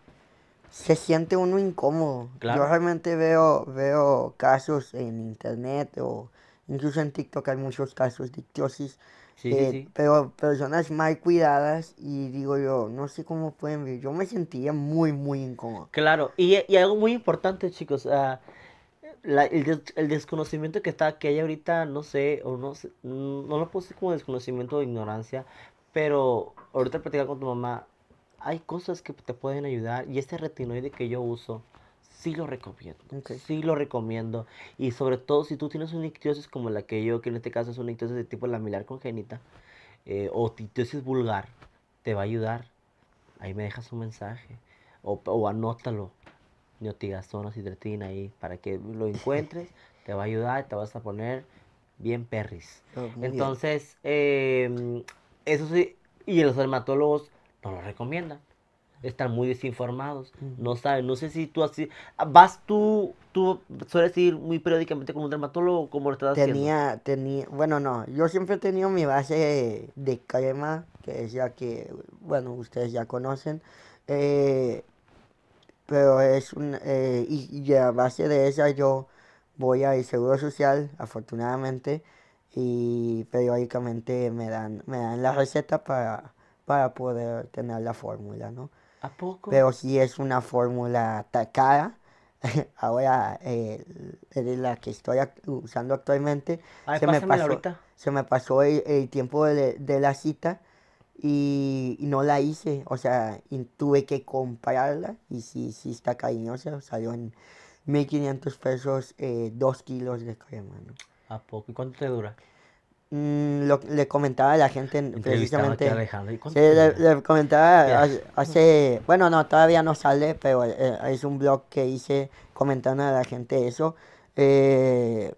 se siente uno incómodo. Yo realmente veo, veo casos en internet o incluso en TikTok hay muchos casos de ictiosis. Eh, pero personas mal cuidadas y digo yo, no sé cómo pueden Yo me sentía muy, muy incómodo. Claro, y, algo muy importante, chicos. Ah, el, desconocimiento que está que hay ahorita, no sé, o no mm, no lo puse como desconocimiento o ignorancia, pero ahorita platicar con tu mamá, hay cosas que te pueden ayudar y este retinoide que yo uso, sí lo recomiendo. Sí lo recomiendo. Y sobre todo si tú tienes una ictiosis como la que yo, que en este caso es una ictiosis de tipo lamilar congénita, eh, o ictiosis vulgar, te va a ayudar. Ahí me dejas un mensaje. o anótalo neotigazona, citretina ahí, para que lo encuentres, te va a ayudar, te vas a poner bien perris. Ah, Entonces, em, eso sí, y los dermatólogos no lo recomiendan. Están muy desinformados, no saben, no sé si tú así, vas tú, tú sueles ir muy periódicamente con un dermatólogo, como lo estás tenía, Tenía, bueno, no, yo siempre he tenido mi base de crema, que es ya que, bueno, ustedes ya conocen, eh, pero es un, eh, y, a base de esa yo voy al Seguro Social, afortunadamente, y periódicamente me dan, me dan la receta para, poder tener la fórmula, ¿no? ¿A poco? Pero si es una fórmula cara, ahora eh, la que estoy usando actualmente, se, me pasó, se me pasó el, tiempo de, de la cita y, no la hice, o sea, y tuve que comprarla y sí, sí está cariñosa, salió en 1500 pesos, eh, dos kilos de crema, ¿A poco? ¿Y cuánto te dura? Mm, le comentaba a la gente precisamente. le, comentaba hace, Bueno, no, todavía no sale, pero eh, es un blog que hice comentando a la gente eso. Eh,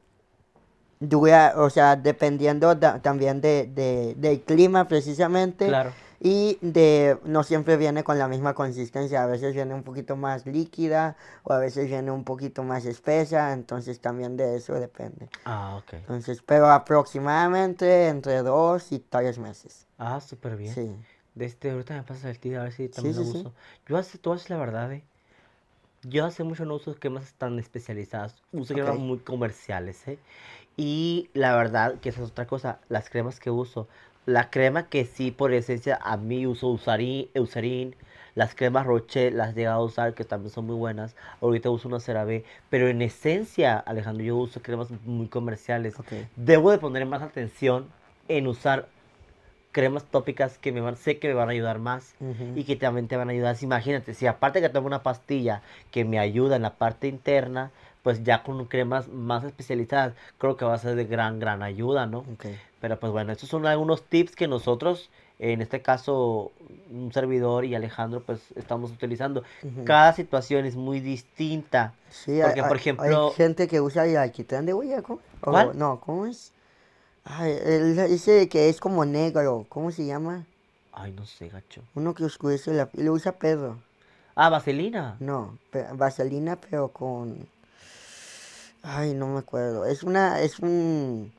o sea, dependiendo también de, del clima precisamente. Claro. Y de, no siempre viene con la misma consistencia, a veces viene un poquito más líquida o a veces viene un poquito más espesa, entonces también de eso depende. Ah, ok. Entonces, pero aproximadamente entre dos y tres meses. Ah, súper bien. Sí. De este, ahorita me pasa el tío a ver si también lo uso. Yo hace, tú haces la verdad, ¿eh? Yo hace mucho no uso más tan especializados, uso okay. muy comerciales, ¿eh? Y la verdad, que esa es otra cosa, las cremas que uso. La crema que sí, por esencia, a mí uso Eucerin, las cremas Roche las he llegado a usar, que también son muy buenas. Ahorita uso una CeraVe, pero en esencia, Alejandro, yo uso cremas muy comerciales. Debo de poner más atención en usar cremas tópicas que me van, sé que me van a ayudar más y que también te van a ayudar. Imagínate, si aparte que tomo una pastilla que me ayuda en la parte interna, pues ya con cremas más especializadas, creo que va a ser de gran, gran ayuda, ¿no? Okay. Pero pues bueno, estos son algunos tips que nosotros, en este caso, un servidor y Alejandro, pues estamos utilizando. Cada situación es muy distinta. Sí, porque, por ejemplo... Hay gente que usa el alquitrán de huella. No, ¿cómo es? Ay, ese que es como negro, ¿cómo se llama? Ay, no sé, gacho. Uno que oscurece la lo usa Pedro. Ah, vaselina. No, vaselina pero con Ay, no me acuerdo. Es una, es un,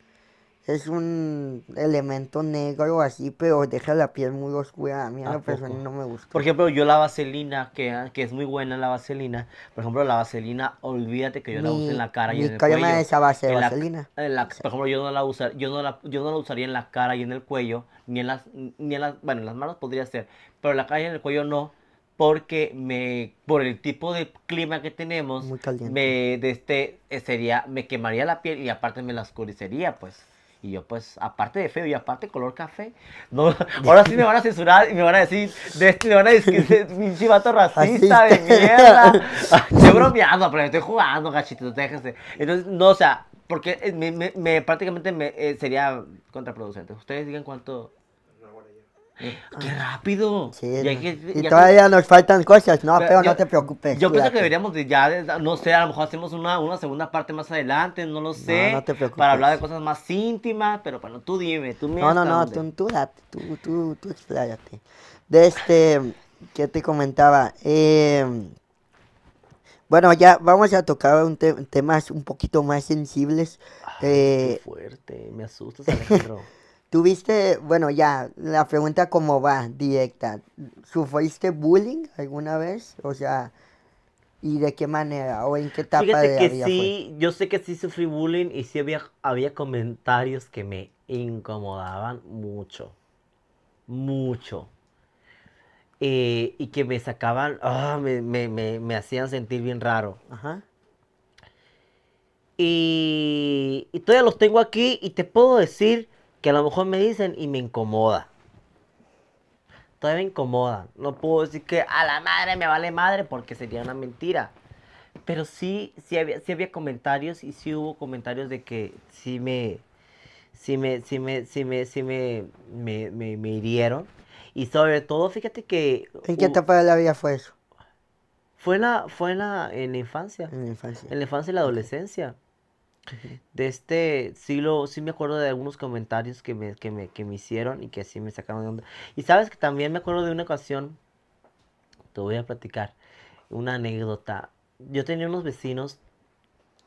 es un elemento negro así, pero deja la piel muy oscura. A mí no me gusta. Por ejemplo, yo la vaselina, que, ah, que, es muy buena la vaselina. Por ejemplo, la vaselina, olvídate que yo la uso en la cara y en el cuello. esa base vaselina. por ejemplo, yo no la yo no la, yo no la usaría en la cara y en el cuello, ni en las, ni en las, bueno, en las manos podría ser, pero en la cara y en el cuello no porque me por el tipo de clima que tenemos me de este eh, sería me quemaría la piel y aparte me la oscurecería pues y yo pues aparte de feo y aparte color café no ahora sí me van a censurar y me van a decir de este me van a decir que es chivato racista de mierda estoy bromeando pero estoy jugando gachitos, déjense entonces no o sea porque eh, me, prácticamente me, eh, sería contraproducente ustedes digan cuánto Mm. ¡Qué rápido! y, todavía nos faltan cosas, ¿no? Pero, no te preocupes. Yo pienso que deberíamos ya, no sé, a lo mejor hacemos una, una segunda parte más adelante, no lo sé. No, te preocupes. Para hablar de cosas más íntimas, pero bueno, tú dime, tú No, no, no, tú, tú, date, tú, tú, tú expláyate. De este, que te comentaba? Em, bueno, ya vamos a tocar un temas un poquito más sensibles. qué eh, fuerte, me asustas, Alejandro. ¿Tuviste, bueno, ya, la pregunta cómo va, directa. ¿Sufriste bullying alguna vez? O sea, ¿y de qué manera? ¿O en qué etapa de que sí, yo sé que sí sufrí bullying y sí había, había comentarios que me incomodaban mucho. Mucho. Eh, y que me sacaban, ah, me, hacían sentir bien raro. Ajá. Y, y todavía los tengo aquí y te puedo decir que a lo mejor me dicen y me incomoda. Todavía me incomoda. No puedo decir que a la madre me vale madre porque sería una mentira. Pero sí, sí había, había comentarios y sí hubo comentarios de que sí me, sí me, sí me, sí me, me, me, hirieron. Y sobre todo, fíjate que... ¿En qué etapa de la vida fue eso? Fue, la, fue en la infancia. En la infancia. En la infancia y la adolescencia. De este, sí, lo, sí me acuerdo de algunos comentarios que me, que, me, hicieron y que así me sacaron de onda. Y sabes que también me acuerdo de una ocasión, te voy a platicar, una anécdota. Yo tenía unos vecinos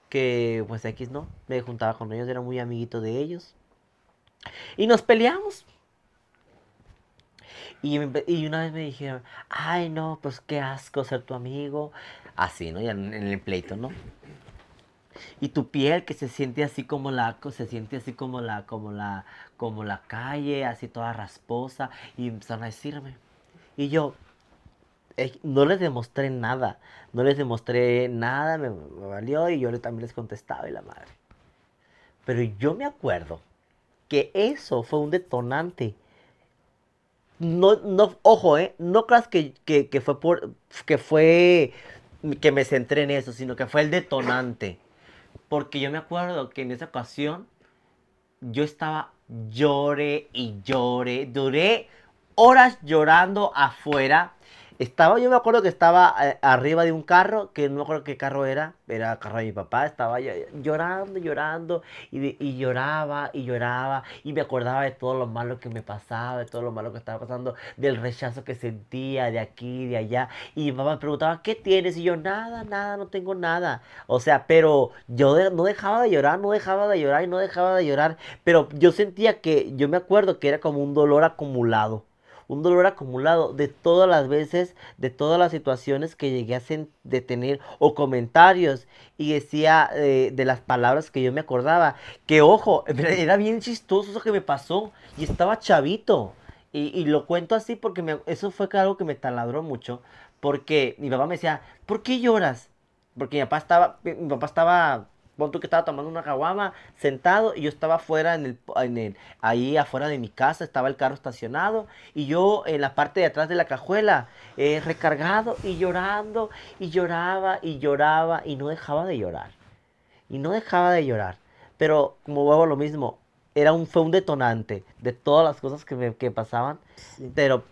que, pues X, ¿no? Me juntaba con ellos, era muy amiguito de ellos. Y nos peleamos. Y, una vez me dijeron, ay no, pues qué asco ser tu amigo. Así, ¿no? Ya en el pleito, ¿no? y tu piel que se siente así como la se siente así como la como como la calle así toda rasposa y empezaron a decirme y yo no les demostré nada no les demostré nada me, valió y yo también les contestaba y la madre pero yo me acuerdo que eso fue un detonante no, no, ojo, ¿eh? no creas fue que fue, que me centré en eso, sino que fue el detonante. Porque yo me acuerdo que en esa ocasión yo estaba lloré y lloré, Duré horas llorando afuera estaba, yo me acuerdo que estaba eh, arriba de un carro, que no me acuerdo qué carro era, era el carro de mi papá, estaba llorando, llorando, y, lloraba, y lloraba, y me acordaba de todo lo malo que me pasaba, de todo lo malo que estaba pasando, del rechazo que sentía de aquí, de allá, y mi mamá me preguntaba, ¿qué tienes? Y yo, nada, nada, no tengo nada. O sea, pero yo no dejaba de llorar, no dejaba de llorar y no dejaba de llorar, pero yo sentía que, yo me acuerdo que era como un dolor acumulado un dolor acumulado de todas las veces, de todas las situaciones que llegué a detener, tener o comentarios y decía eh, de las palabras que yo me acordaba, que ojo, era bien chistoso eso que me pasó y estaba chavito. Y, lo cuento así porque eso fue algo que me taladró mucho, porque mi papá me decía, ¿por qué lloras? Porque mi papá mi papá estaba Pon que estaba tomando una caguama sentado y yo estaba afuera en el, en el, ahí afuera de mi casa, estaba el carro estacionado y yo en la parte de atrás de la cajuela eh, recargado y llorando y lloraba y lloraba y no dejaba de llorar. Y no dejaba de llorar. Pero como huevo, lo mismo, era un, fue un detonante de todas las cosas que me pasaban. Pero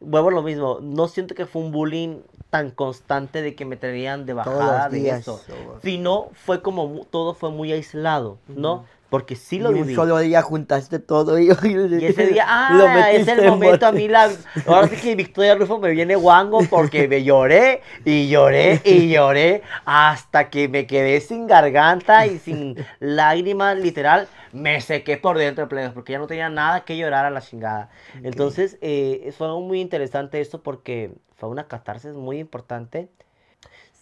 vuelvo lo mismo, no siento que fue un bullying tan constante de que me traían de bajada de eso, oh, sino fue como todo fue muy aislado, ¿no? Porque sí lo viví. Un solo día juntaste todo y, y ese día, ah, es el momento a mí la. Ahora sí que Victoria Rufo me viene guango porque me lloré y lloré y lloré hasta que me quedé sin garganta y sin lágrimas, literal. Me sequé por dentro de plenos porque ya no tenía nada que llorar a la chingada. Entonces, eh, fue muy interesante esto porque fue una catarsis muy importante.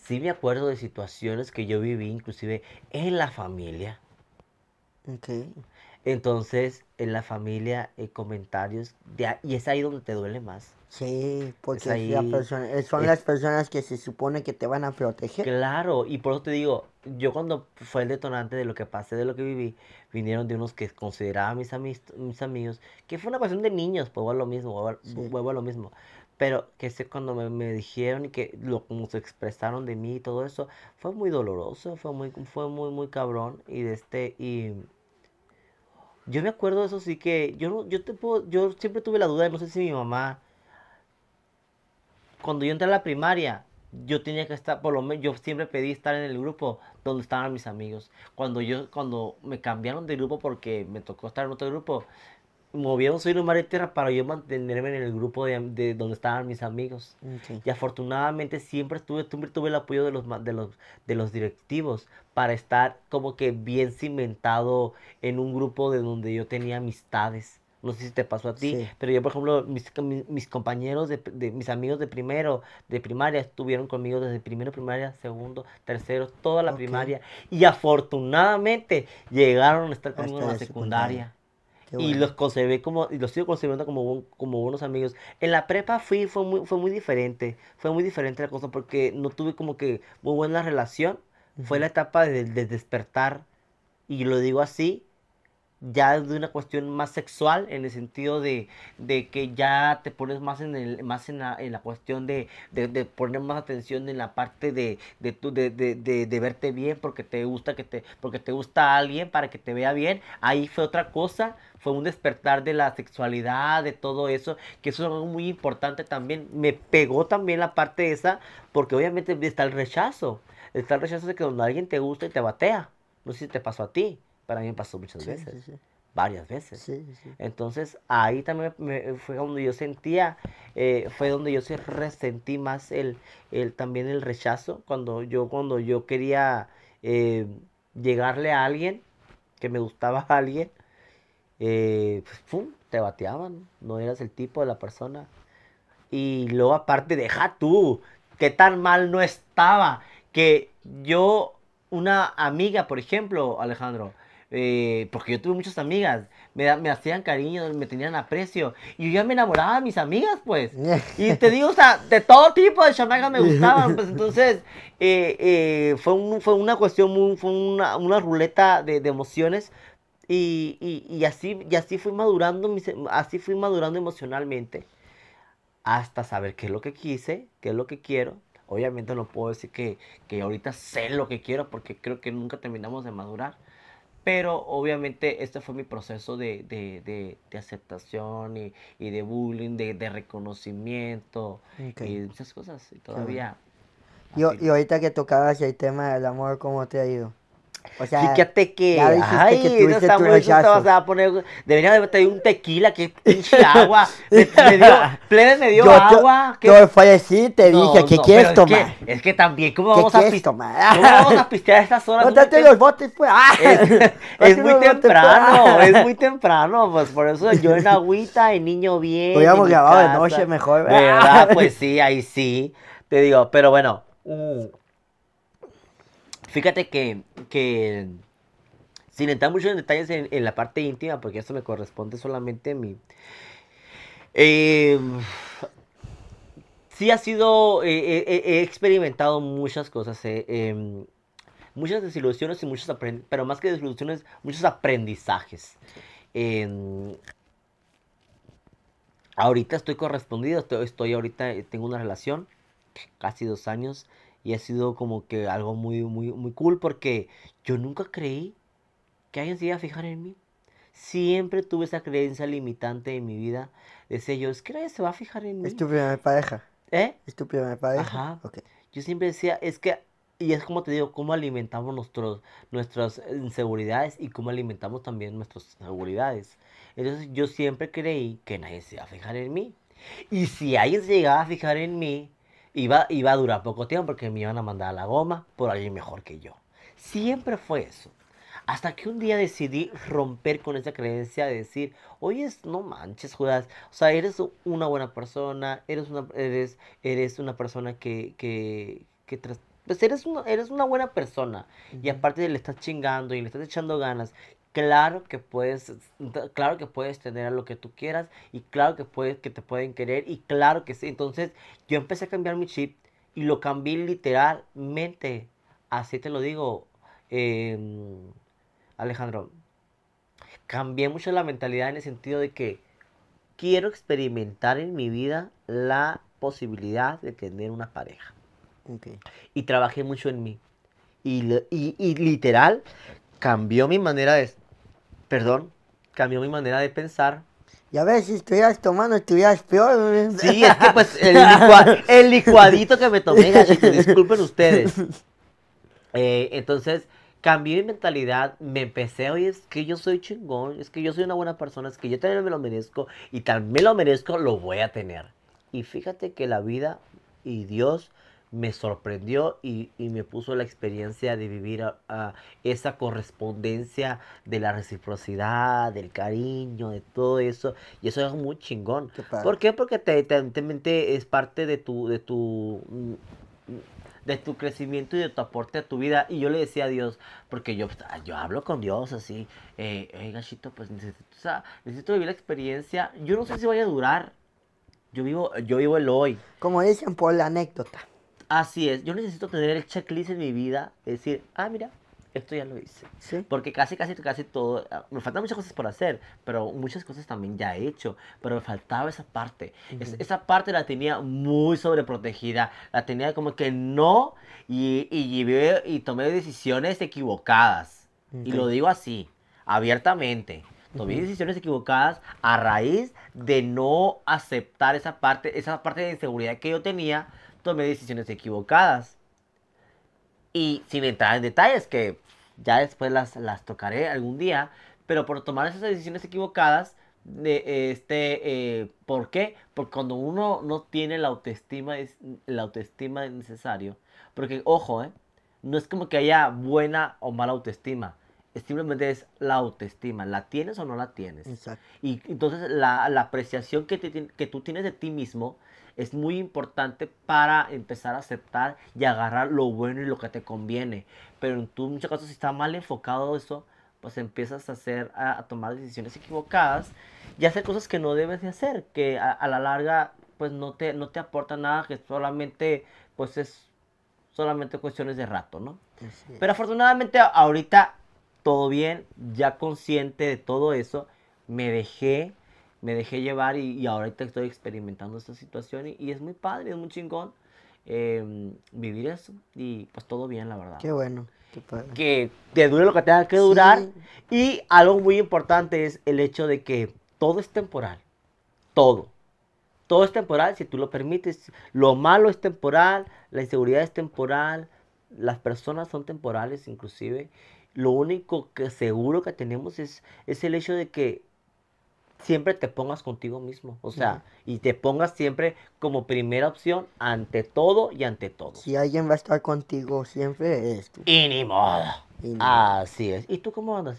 Sí me acuerdo de situaciones que yo viví, inclusive en la familia Okay. Entonces, en la familia, eh, comentarios, de, y es ahí donde te duele más. Sí, porque eh, son las personas que se supone que te van a proteger. Claro, y por eso te digo, yo cuando fue el detonante de lo que pasé, de lo que viví, vinieron de unos que consideraba mis, amigos, que fue una pasión de niños, pues vuelvo lo mismo, vuelvo, lo mismo. Pero que sé cuando me, dijeron y que lo como se expresaron de mí y todo eso, fue muy doloroso, fue muy, fue muy, muy cabrón. Y de este, y yo me acuerdo de eso sí que, yo yo te puedo, yo siempre tuve la duda, no sé si mi mamá cuando yo entré a la primaria, yo tenía que estar, por lo menos, yo siempre pedí estar en el grupo donde estaban mis amigos. Cuando yo, cuando me cambiaron de grupo porque me tocó estar en otro grupo, movieron soy mar y tierra para yo mantenerme en el grupo de, donde estaban mis amigos. Y afortunadamente siempre estuve, tuve, tuve el apoyo de los, de los, de los directivos para estar como que bien cimentado en un grupo de donde yo tenía amistades no sé si te pasó a ti, pero yo, por ejemplo, mis, mis, compañeros, de, mis amigos de primero, de primaria, estuvieron conmigo desde primero, primaria, segundo, tercero, toda la primaria. Y afortunadamente llegaron a estar conmigo en la, secundaria. Y los conservé como, y los sigo conservando como, como buenos amigos. En la prepa fui, fue muy, fue muy diferente. Fue muy diferente la cosa porque no tuve como que muy buena relación. Fue la etapa de despertar. Y lo digo así, ya de una cuestión más sexual, en el sentido de, que ya te pones más en, el, más en, la, cuestión de, poner más atención en la parte de, tu, de, verte bien porque te gusta que te, porque te gusta a alguien para que te vea bien. Ahí fue otra cosa, fue un despertar de la sexualidad, de todo eso, que eso es algo muy importante también. Me pegó también la parte esa, porque obviamente está el rechazo. Está el rechazo de que cuando alguien te gusta y te batea. No sé si te pasó a ti. Para mí me pasó muchas veces. Varias veces. Entonces ahí también eh, fue donde yo sentía, eh, fue donde yo resentí más el, el, también el rechazo. Cuando yo, cuando yo quería eh, llegarle a alguien, que me gustaba a alguien, pues, te bateaban. No eras el tipo de la persona. Y luego aparte, deja tú, ¿Qué tan mal no estaba. Que yo, una amiga, por ejemplo, Alejandro, eh, porque yo tuve muchas amigas, me, hacían cariño, me tenían aprecio, y yo ya me enamoraba de mis amigas, pues. Y te digo, o sea, de todo tipo de chamacas me gustaban, pues entonces eh, eh, fue, fue una cuestión, fue una, ruleta de, emociones, y, así, y así fui madurando, así fui madurando emocionalmente, hasta saber qué es lo que quise, qué es lo que quiero, Obviamente no puedo decir que, ahorita sé lo que quiero porque creo que nunca terminamos de madurar. Pero obviamente este fue mi proceso de, aceptación y, de bullying, de, reconocimiento y muchas cosas. Y todavía. Yo, Y, y, ahorita que tocabas el tema del amor, ¿cómo te ha ido? O sea, fíjate que. Ya ay, que tuviste no está muy o sea, poner. Debería de traer un tequila, que pinche agua. Me, me dio, me dio agua. Yo, que... fue fallecí, te no, dije, ¿qué quieres es tomar? es que, también, ¿cómo vamos, a tomar? ¿cómo vamos a pistear a estas horas? No los botes, pues. Es, muy temprano, es muy temprano. Pues por eso yo en agüita, el niño bien. Podríamos grabar de noche mejor, ¿verdad? ¿Verdad? Pues sí, ahí sí. Te digo, pero bueno. Mm, Fíjate que, sin entrar mucho en detalles en, la parte íntima, porque eso me corresponde solamente a mí. Em, sí ha sido, eh, eh, eh, he experimentado muchas cosas, em, muchas desilusiones y muchos aprendizajes, pero más que desilusiones, muchos aprendizajes. Em, ahorita estoy correspondido, estoy, ahorita, tengo una relación, casi dos años, y ha sido como que algo muy, muy, muy cool porque yo nunca creí que alguien se iba a fijar en mí. Siempre tuve esa creencia limitante en mi vida Decía yo, es que nadie se va a fijar en mí. Estúpida tu pareja. ¿Eh? Estúpida tu pareja. Ajá. Okay. Yo siempre decía, es que y es como te digo, cómo alimentamos nuestros, nuestras inseguridades y cómo alimentamos también nuestras inseguridades. Entonces yo siempre creí que nadie se iba a fijar en mí. Y si alguien se llegaba a fijar en mí, y va, a durar poco tiempo porque me iban a mandar a la goma por alguien mejor que yo. Siempre fue eso. Hasta que un día decidí romper con esa creencia de decir, oye, no manches, Judas, o sea, eres una buena persona, eres una, eres, eres una persona que, pues eres una, eres una buena persona y aparte le estás chingando y le estás echando ganas, claro que puedes claro que puedes tener lo que tú quieras y claro que puedes que te pueden querer y claro que sí entonces yo empecé a cambiar mi chip y lo cambié literalmente así te lo digo em, Alejandro cambié mucho la mentalidad en el sentido de que quiero experimentar en mi vida la posibilidad de tener una pareja y trabajé mucho en mí y literal cambió mi manera de, perdón, cambió mi manera de pensar. Y a ver, si estuvieras tomando, estuvieras peor. Sí, es que pues el, el licuadito que me tomé, disculpen ustedes. Eh, entonces, cambié mi mentalidad, me empecé, oye, es que yo soy chingón, es que yo soy una buena persona, es que yo también me lo merezco y también lo merezco, lo voy a tener. Y fíjate que la vida y Dios me sorprendió y, me puso la experiencia de vivir a, esa correspondencia de la reciprocidad, del cariño, de todo eso. Y eso es muy chingón. ¿Por qué? Porque te, evidentemente es parte de tu, de tu mm, de tu crecimiento y de tu aporte a tu vida. Y yo le decía a Dios, porque yo, pues, ah, yo hablo con Dios así, eh, Gachito, pues necesito, necesito vivir la experiencia. Yo no sé si vaya a durar. Yo vivo, yo vivo el hoy. Como dicen por la anécdota. Así es, yo necesito tener el checklist en mi vida, decir, ah, mira, esto ya lo hice. Porque casi, casi, casi todo, ah, me faltan muchas cosas por hacer, pero muchas cosas también ya he hecho, pero me faltaba esa parte. esa parte la tenía muy sobreprotegida, la tenía como que no y, y, y tomé decisiones equivocadas. Y lo digo así, abiertamente. Tomé decisiones equivocadas a raíz de no aceptar esa parte, esa parte de inseguridad que yo tenía tomé decisiones equivocadas. Y sin entrar en detalles, que ya después las, tocaré algún día, pero por tomar esas decisiones equivocadas, de este eh, ¿por qué? Porque cuando uno no tiene la autoestima la autoestima es necesario, porque ojo, eh, no es como que haya buena o mala autoestima, simplemente es la autoestima, la tienes o no la tienes. Y entonces la, apreciación que, que tú tienes de ti mismo es muy importante para empezar a aceptar y agarrar lo bueno y lo que te conviene. Pero tú en muchos casos si está mal enfocado eso, pues empiezas a hacer a, tomar decisiones equivocadas y hacer cosas que no debes de hacer, que a, la larga pues no te no te aporta nada, que solamente pues es solamente cuestiones de rato, ¿no? Pero afortunadamente ahorita todo bien, ya consciente de todo eso, me dejé me dejé llevar y, ahora ahorita estoy experimentando esta situación y, es muy padre, es muy chingón em, vivir eso y pues todo bien, la verdad. Qué bueno. Que te dure lo que tenga que durar y algo muy importante es el hecho de que todo es temporal, todo. Todo es temporal si tú lo permites. Lo malo es temporal, la inseguridad es temporal, las personas son temporales inclusive. Lo único que seguro que tenemos es, es el hecho de que siempre te pongas contigo mismo, o sea, y te pongas siempre como primera opción ante todo y ante todo. Si alguien va a estar contigo siempre es tú. Y ni modo. Así es. ¿Y tú cómo andas?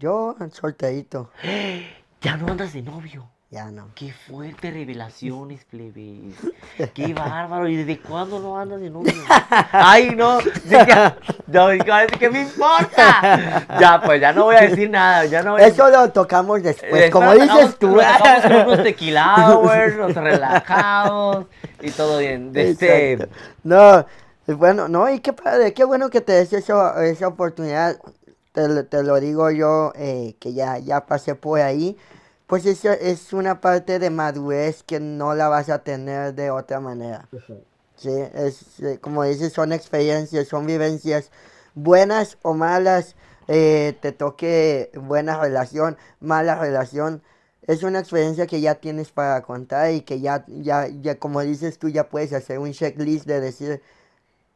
Yo solterito. Ya no andas de novio. Ya no. Qué fuerte revelaciones, plebes. Qué bárbaro. ¿Y desde cuándo no andas de novio? Ay, no. ¿qué me importa? Ya, pues ya no voy a decir nada. Ya no Eso lo tocamos después. como dices tú. nos nos relajados y todo bien. Este no, bueno, no, y qué padre. Qué bueno que te des eso, esa oportunidad. Te, te lo digo yo, eh, que ya, ya pasé por ahí pues eso es una parte de madurez que no la vas a tener de otra manera. es, eh, como dices, son experiencias, son vivencias buenas o malas, eh, te toque buena relación, mala relación, es una experiencia que ya tienes para contar y que ya, ya, ya como dices tú, ya puedes hacer un checklist de decir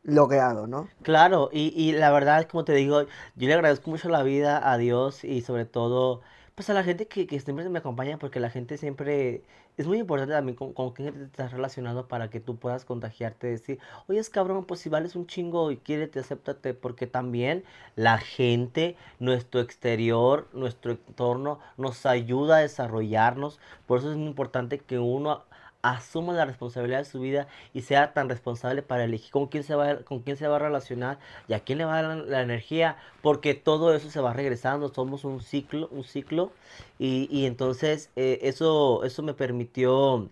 logrado, ¿no? Claro, y, y la verdad, como te digo, yo le agradezco mucho la vida a Dios y sobre todo pues a la gente que, que, siempre me acompaña, porque la gente siempre, es muy importante también con, con quién te estás relacionando para que tú puedas contagiarte, decir, oye, es cabrón, pues si vales un chingo y te acéptate, porque también la gente, nuestro exterior, nuestro entorno, nos ayuda a desarrollarnos, por eso es muy importante que uno asuma la responsabilidad de su vida y sea tan responsable para elegir con quién se va, con quién se va a relacionar y a quién le va a dar la, energía, porque todo eso se va regresando, somos un ciclo, un ciclo, y, entonces eh, eso, eso me permitió,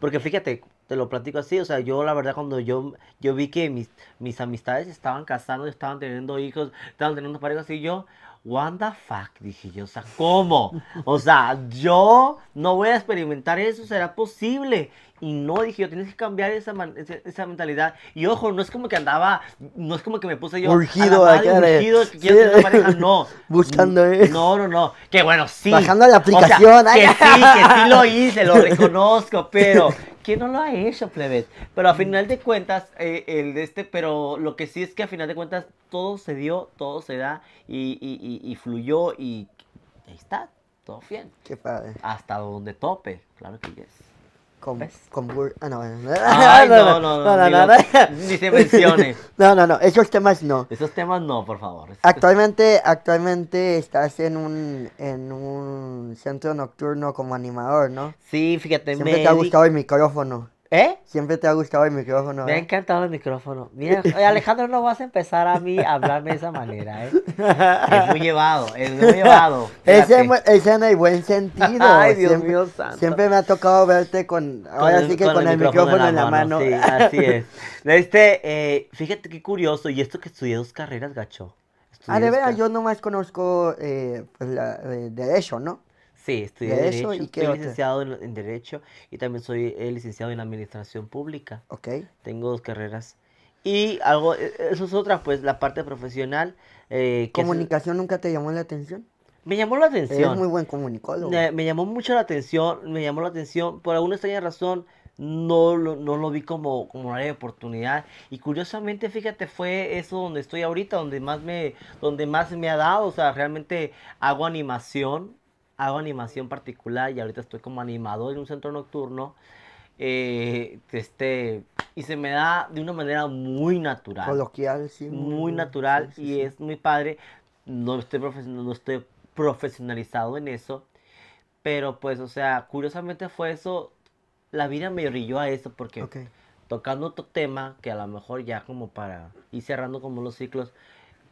porque fíjate, te lo platico así, o sea, yo la verdad cuando yo, yo vi que mis, mis amistades estaban casando, estaban teniendo hijos, estaban teniendo parejas y yo, what the fuck, dije yo, o sea, ¿cómo? O sea, yo no voy a experimentar eso, ¿será posible? Y no, dije yo, tienes que cambiar esa, mentalidad. Y ojo, no es como que andaba, no es como que me puse yo. Urgido, a la urgido, que no. Buscando, ¿eh? No, no, no. Que bueno, sí. Bajando la aplicación, Que sí, que sí lo hice, lo reconozco, pero ¿Quién no lo ha hecho, plebes? Pero a mm. final de cuentas, eh, el de este, pero lo que sí es que a final de cuentas todo se dio, todo se da y, y, y, fluyó y ahí está, todo bien. Qué padre. Hasta donde tope, claro que sí. Con, ¿Ves? Pues. con ah, no, no, no, no, no, no, no, no, no, no, ni se mencione. No, no, no, esos temas no. Esos temas no, por favor. Actualmente, actualmente estás en un, en un centro nocturno como animador, ¿no? Sí, fíjate. Siempre te ha gustado el micrófono. ¿Eh? Siempre te ha gustado el micrófono. Me ha ¿eh? encantado el micrófono. Mira, Alejandro, no vas a empezar a mí a hablarme de esa manera, ¿eh? Es muy llevado, es muy llevado. Ese, ese, en el buen sentido. Ay, Dios mío santo. Siempre me ha tocado verte con, ahora sí que con, el, micrófono, en la, mano. Sí, así es. Este, eh, fíjate qué curioso, y esto que estudié dos carreras, gacho. ah, de verdad, yo nomás conozco, eh, pues, eh, derecho, ¿no? Sí, Derecho, ¿y estoy licenciado en, Derecho y también soy eh, licenciado en Administración Pública. Ok. Tengo dos carreras. Y algo, e, e, eso es otra, pues la parte profesional. Eh, ¿Comunicación nunca te llamó la atención? Me llamó la atención. Es muy buen comunicólogo. Me, me, llamó mucho la atención, me llamó la atención. Por alguna extraña razón, no lo, no lo vi como, como una oportunidad. Y curiosamente, fíjate, fue eso donde estoy ahorita, donde más me, donde más me ha dado. O sea, realmente hago animación hago animación particular y ahorita estoy como animador en un centro nocturno. Eh, este, y se me da de una manera muy natural. Coloquial, sí. Muy, natural y es muy padre. No estoy, no estoy profesionalizado en eso. Pero pues, o sea, curiosamente fue eso. La vida me orilló a eso porque tocando otro tema que a lo mejor ya como para ir cerrando como los ciclos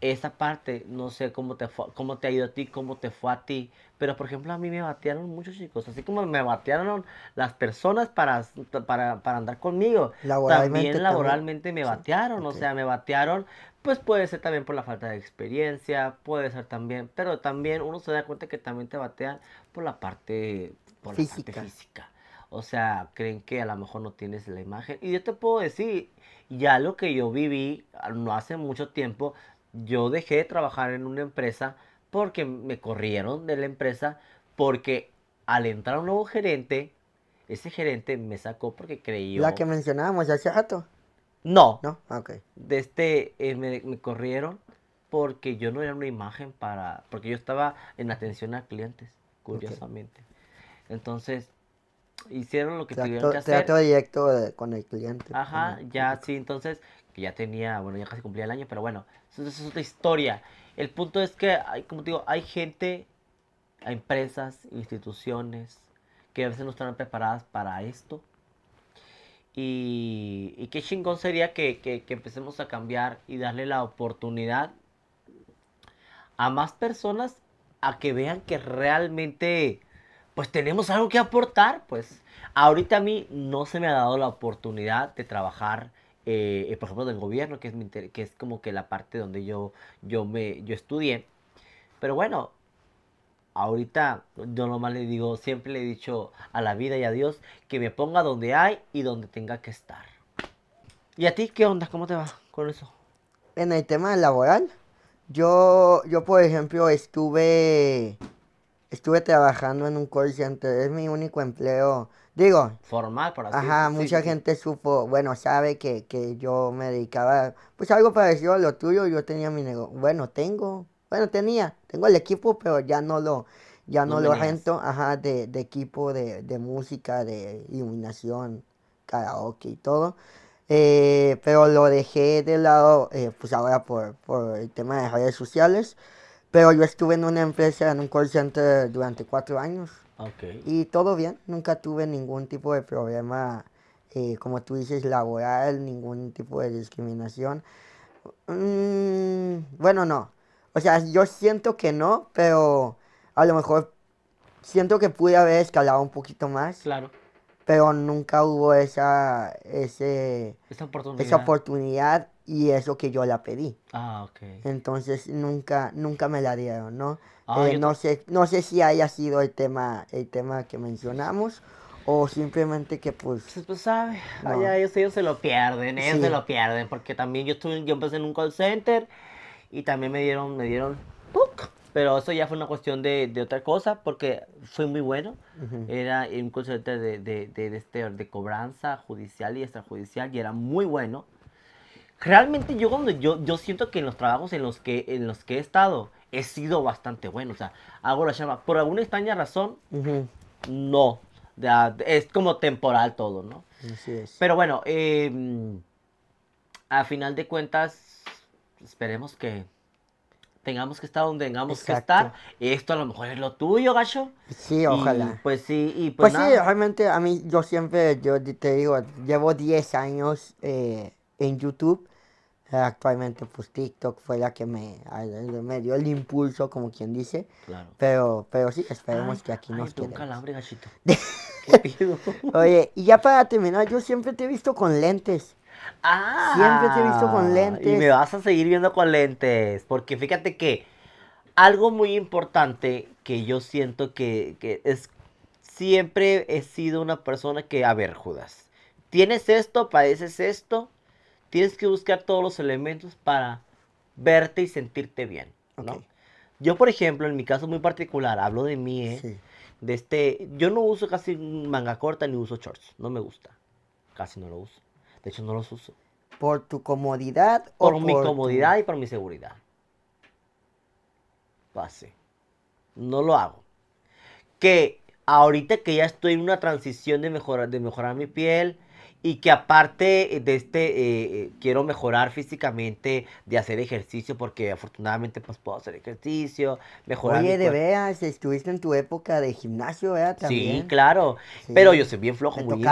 esa parte, no sé cómo te, cómo te ha ido a ti, cómo te fue a ti. Pero, por ejemplo, a mí me batearon muchos chicos. Así como me batearon las personas para, para, para andar conmigo. Laboralmente, también laboralmente me batearon. O sea, me batearon. Pues puede ser también por la falta de experiencia, puede ser también. Pero también uno se da cuenta que también te batean por la parte, física. La parte física. O sea, creen que a lo mejor no tienes la imagen. Y yo te puedo decir, ya lo que yo viví ah, no hace mucho tiempo, yo dejé de trabajar en una empresa porque me corrieron de la empresa, porque al entrar un nuevo gerente, ese gerente me sacó porque creyó... La que mencionábamos hace rato. No. No, ah, ok. De este, eh, me, corrieron porque yo no era una imagen para... Porque yo estaba en atención a clientes, curiosamente. Entonces, hicieron lo que tuvieron que hacer. Teatro directo eh, con el cliente. Ajá, ya, sí, entonces, que ya tenía, bueno, ya casi cumplía el año, pero bueno, entonces es otra historia. El punto es que, hay, como digo, hay gente, hay empresas, instituciones, que a veces no están preparadas para esto. Y, qué chingón sería que, que, que empecemos a cambiar y darle la oportunidad a más personas a que vean que realmente pues tenemos algo que aportar, pues ahorita a mí no se me ha dado la oportunidad de trabajar eh, eh, por ejemplo, del gobierno, que es, que es como que la parte donde yo, yo, me, yo estudié. Pero bueno, ahorita yo nomás le digo, siempre le he dicho a la vida y a Dios que me ponga donde hay y donde tenga que estar. ¿Y a ti qué onda? ¿Cómo te va con eso? En el tema laboral, yo, yo por ejemplo estuve, estuve trabajando en un call center, es mi único empleo digo... Formal, por así Ajá, mucha gente supo, bueno, sabe que, yo me dedicaba, pues algo parecido a lo tuyo, yo tenía mi negocio, bueno, tengo, bueno, tenía, tengo el equipo, pero ya no lo, ya no, lo rento, ajá, de, equipo de, música, de iluminación, karaoke y todo. Eh, pero lo dejé de lado, eh, pues ahora por, por el tema de redes sociales. Pero yo estuve en una empresa, en un call center durante cuatro años. Y todo bien, nunca tuve ningún tipo de problema, eh, como tú dices, laboral, ningún tipo de discriminación. Mm, bueno, no. O sea, yo siento que no, pero a lo mejor siento que pude haber escalado un poquito más. Claro. Pero nunca hubo esa, ese, Esa oportunidad y eso que yo la pedí. Ah, ok. Entonces nunca, nunca me la dieron, ¿no? Ah, eh, no, sé, no sé si haya sido el tema, el tema que mencionamos o simplemente que pues... Pues, pues sabe, Allá ellos, ellos, se lo pierden, ellos se lo pierden, porque también yo estuve, yo empecé en un call center y también me dieron, me dieron... Pero eso ya fue una cuestión de, de otra cosa, porque fue muy bueno. Era un call center de, de, de, este, de cobranza judicial y extrajudicial y era muy bueno realmente yo cuando yo, siento que en los trabajos en los que, en los que he estado, he sido bastante bueno. O sea, hago la Por alguna extraña razón, no. es como temporal todo, ¿no? Pero bueno, eh, a final de cuentas, esperemos que tengamos que estar donde tengamos que estar. Esto a lo mejor es lo tuyo, gacho. Sí, ojalá. pues sí, y pues, pues sí, realmente a mí yo siempre, yo te digo, llevo 10 años eh, en YouTube. Actualmente pues TikTok fue la que me, dio el impulso, como quien dice. Pero, pero sí, esperemos que aquí no nos Oye, y ya para terminar, yo siempre te he visto con lentes. Ah. Siempre te he visto con lentes. Y me vas a seguir viendo con lentes. Porque fíjate que algo muy importante que yo siento que, que es... Siempre he sido una persona que, a ver, Judas, tienes esto, padeces esto, Tienes que buscar todos los elementos para verte y sentirte bien, ¿no? Yo, por ejemplo, en mi caso muy particular, hablo de mí, ¿eh? de este, yo no uso casi manga corta ni uso shorts, no me gusta, casi no lo uso, de hecho no los uso. ¿Por tu comodidad o por, por mi comodidad y por mi seguridad? Pase, no lo hago. Que ahorita que ya estoy en una transición de mejorar, de mejorar mi piel, y que aparte de este, eh, eh, quiero mejorar físicamente, de hacer ejercicio, porque afortunadamente pues puedo hacer ejercicio, mejorar. Oye, de veas estuviste en tu época de gimnasio, ¿verdad? También. Sí, claro, pero yo soy bien flojo, muy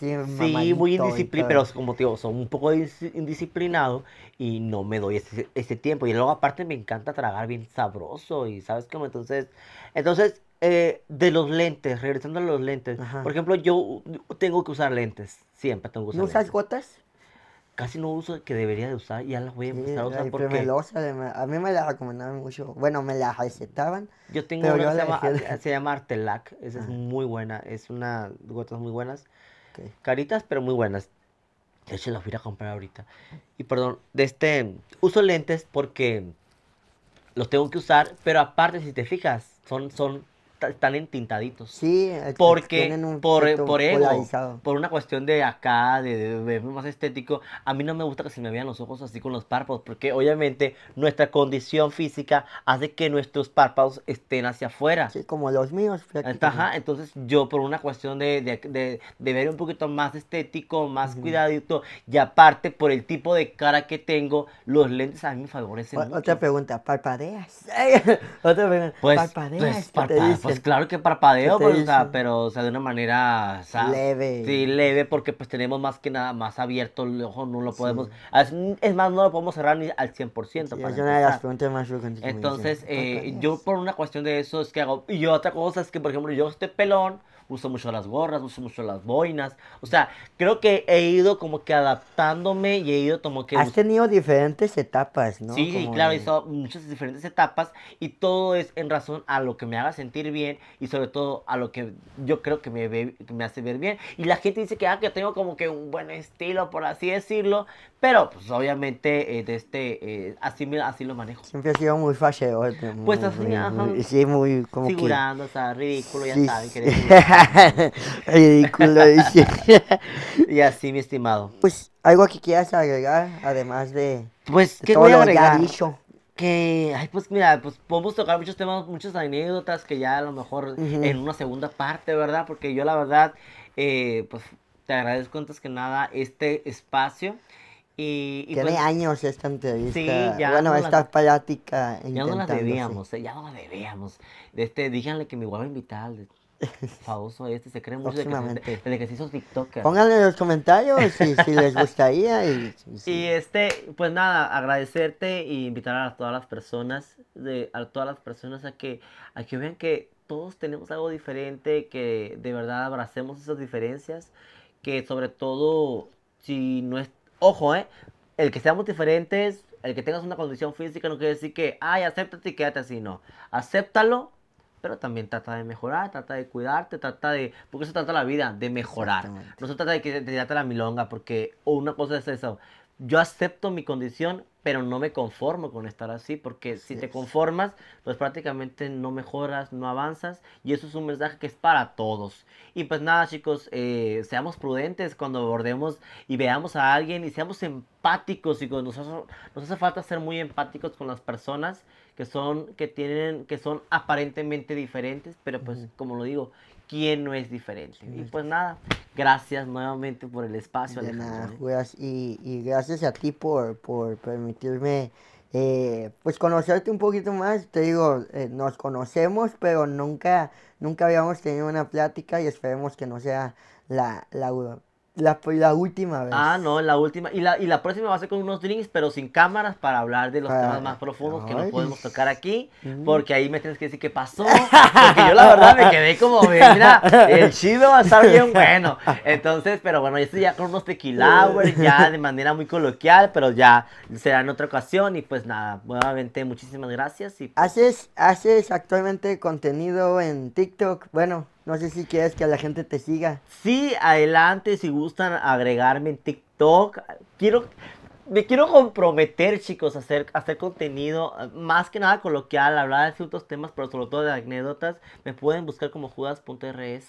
Sí, muy indisciplinado, pero como te digo, soy un poco indisciplinado y no me doy ese, tiempo. Y luego aparte me encanta tragar bien sabroso y sabes cómo, entonces, entonces eh, de los lentes, regresando a los lentes. Por ejemplo, yo tengo que usar lentes. Siempre tengo que usar ¿No usas gotas? Casi no uso que debería de usar, ya las voy a empezar a usar porque... a mí me las recomendaban mucho. Bueno, me las recetaban. Yo tengo una se llama, Artelac, esa es ah. muy buena, es una gotas muy buenas. Caritas, pero muy buenas. De hecho, las voy a comprar ahorita. Y perdón, de este, uso lentes porque los tengo que usar, pero aparte, si te fijas, son, son están entintaditos. Sí, porque un por, por por una cuestión de acá, de, ver más estético, a mí no me gusta que se me vean los ojos así con los párpados, porque obviamente nuestra condición física hace que nuestros párpados estén hacia afuera. Sí, como los míos. Ajá, entonces yo por una cuestión de, ver un poquito más estético, más cuidadito, y aparte por el tipo de cara que tengo, los lentes a mí me favorecen. Otra pregunta, pues, ¿parpadeas? otra pues, pregunta, ¿parpadeas? Es pues pues, claro que parpadeo, pues, pero, o sea, de una manera leve. Sí, leve, porque pues tenemos más que nada más abierto el ojo, no lo podemos. Es, más, no lo podemos cerrar ni al 100%. Entonces, eh, yo por una cuestión de eso es que hago. Y otra cosa es que, por ejemplo, yo este pelón uso mucho las gorras, uso mucho las boinas. O sea, creo que he ido como que adaptándome y he ido como que... Has tenido diferentes etapas, ¿no? Sí, claro, he muchas diferentes etapas y todo es en razón a lo que me haga sentir bien y sobre todo a lo que yo creo que me, me hace ver bien. Y la gente dice que, ah, que tengo como que un buen estilo, por así decirlo, pero pues obviamente eh, de este, eh, así, así lo manejo. Siempre ha sido muy fachero. Pues así, muy, ajá. sí, muy como Figurando, o sea, ridículo, ya saben. Que Ridículo, y así, mi estimado. Pues, algo que quieras agregar, además de. Pues, voy a agregar? Dicho? Que, pues mira, pues podemos tocar muchos temas, muchas anécdotas que ya a lo mejor en una segunda parte, ¿verdad? Porque yo, la verdad, eh, pues te agradezco antes que nada este espacio. Y, Tiene pues, años esta entrevista. Sí, ya bueno, no esta la, Ya no la debíamos, eh, ya no la debíamos. Este, díganle que me voy a invitar. Pauso este, se cree mucho de TikToker. Pónganle en los comentarios si, les gustaría. Y, este, pues nada, agradecerte y invitar a todas las personas, de, a todas las personas a que, a que vean que todos tenemos algo diferente, que de verdad abracemos esas diferencias, que sobre todo, si no es, ojo, eh, el que seamos diferentes, el que tengas una condición física no quiere decir que, ay, acéptate y quédate así, no. Acéptalo pero también trata de mejorar, trata de cuidarte, trata de... Porque eso trata la vida, de mejorar. No se trata de que la milonga, porque o una cosa es eso. Yo acepto mi condición, pero no me conformo con estar así, porque si te conformas, pues prácticamente no mejoras, no avanzas, y eso es un mensaje que es para todos. Y pues nada, chicos, eh, seamos prudentes cuando abordemos y veamos a alguien, y seamos empáticos, y nos nos hace falta ser muy empáticos con las personas, que son, que tienen, que son aparentemente diferentes, pero pues como lo digo, ¿quién no es diferente? y pues nada, gracias nuevamente por el espacio, de ¿eh? y, y, gracias a ti por, por permitirme eh, pues conocerte un poquito más, te digo, eh, nos conocemos, pero nunca, nunca habíamos tenido una plática y esperemos que no sea la, la la, última vez. Ah, no, la última. Y la, y la próxima va a ser con unos drinks, pero sin cámaras, para hablar de los temas más profundos que no podemos tocar aquí. Mm. Porque ahí me tienes que decir qué pasó. Porque yo, la verdad, me quedé como, mira, el chido va a estar bien bueno. Entonces, pero bueno, estoy ya con unos tequila ya de manera muy coloquial, pero ya será en otra ocasión. Y pues nada, nuevamente, muchísimas gracias. Y... ¿Haces, ¿Haces actualmente contenido en TikTok? Bueno. No sé si quieres que la gente te siga. Sí, adelante, si gustan agregarme en TikTok. Quiero, me quiero comprometer, chicos, a hacer, contenido más que nada coloquial, hablar de ciertos temas, pero sobre todo de anécdotas. Me pueden buscar como judas.rs.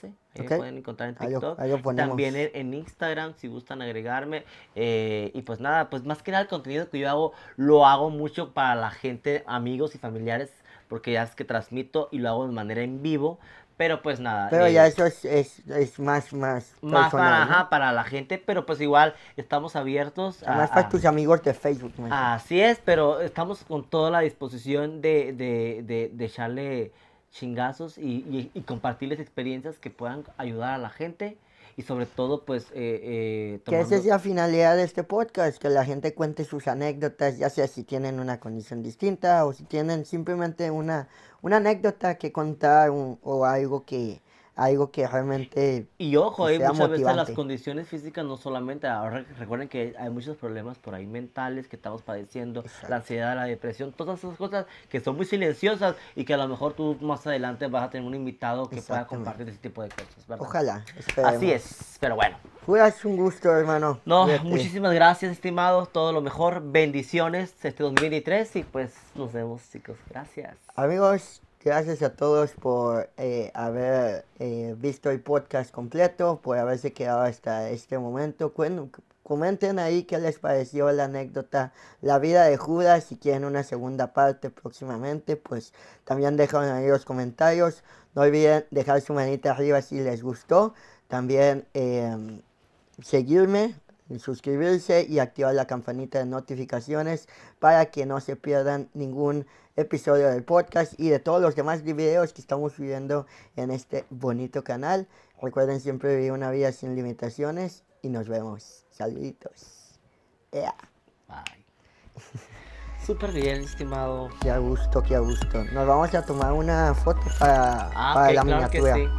Ahí pueden encontrar en TikTok. También en, Instagram, si gustan agregarme. Eh, y pues nada, pues más que nada el contenido que yo hago, lo hago mucho para la gente, amigos y familiares porque ya es que transmito y lo hago de manera en vivo, pero pues nada. Pero eh, ya eso es, es, es, más, más. Más para, ajá, para la gente, pero pues igual estamos abiertos. A, para tus amigos de Facebook. Así es, pero estamos con toda la disposición de, de, de, de echarle chingazos y, y, compartirles experiencias que puedan ayudar a la gente y sobre todo pues eh, eh, que esa es la finalidad de este podcast que la gente cuente sus anécdotas ya sea si tienen una condición distinta o si tienen simplemente una una anécdota que contar o algo que algo que realmente. Y ojo, pues, hay eh, muchas veces las condiciones físicas no solamente. Ahora recuerden que hay muchos problemas por ahí mentales que estamos padeciendo, la ansiedad, la depresión, todas esas cosas que son muy silenciosas y que a lo mejor tú más adelante vas a tener un invitado que pueda compartir ese tipo de cosas, ¿verdad? Ojalá. Así es, pero bueno. Fue pues, un gusto, hermano. No, muchísimas gracias, estimados. Todo lo mejor. Bendiciones este 2003 y pues nos vemos, chicos. Gracias. Amigos, Gracias a todos por eh, haber eh, visto el podcast completo, por haberse quedado hasta este momento. comenten ahí qué les pareció la anécdota, la vida de Judas. Si quieren una segunda parte próximamente, pues también dejen ahí los comentarios. No olviden dejar su manita arriba si les gustó. También em, seguirme suscribirse y activar la campanita de notificaciones para que no se pierdan ningún episodio del podcast y de todos los demás videos que estamos subiendo en este bonito canal. Recuerden siempre vivir una vida sin limitaciones y nos vemos. Saluditos. Yeah. Súper bien, estimado. Qué a gusto, qué a gusto. Nos vamos a tomar una foto para, ah, para la miniatura.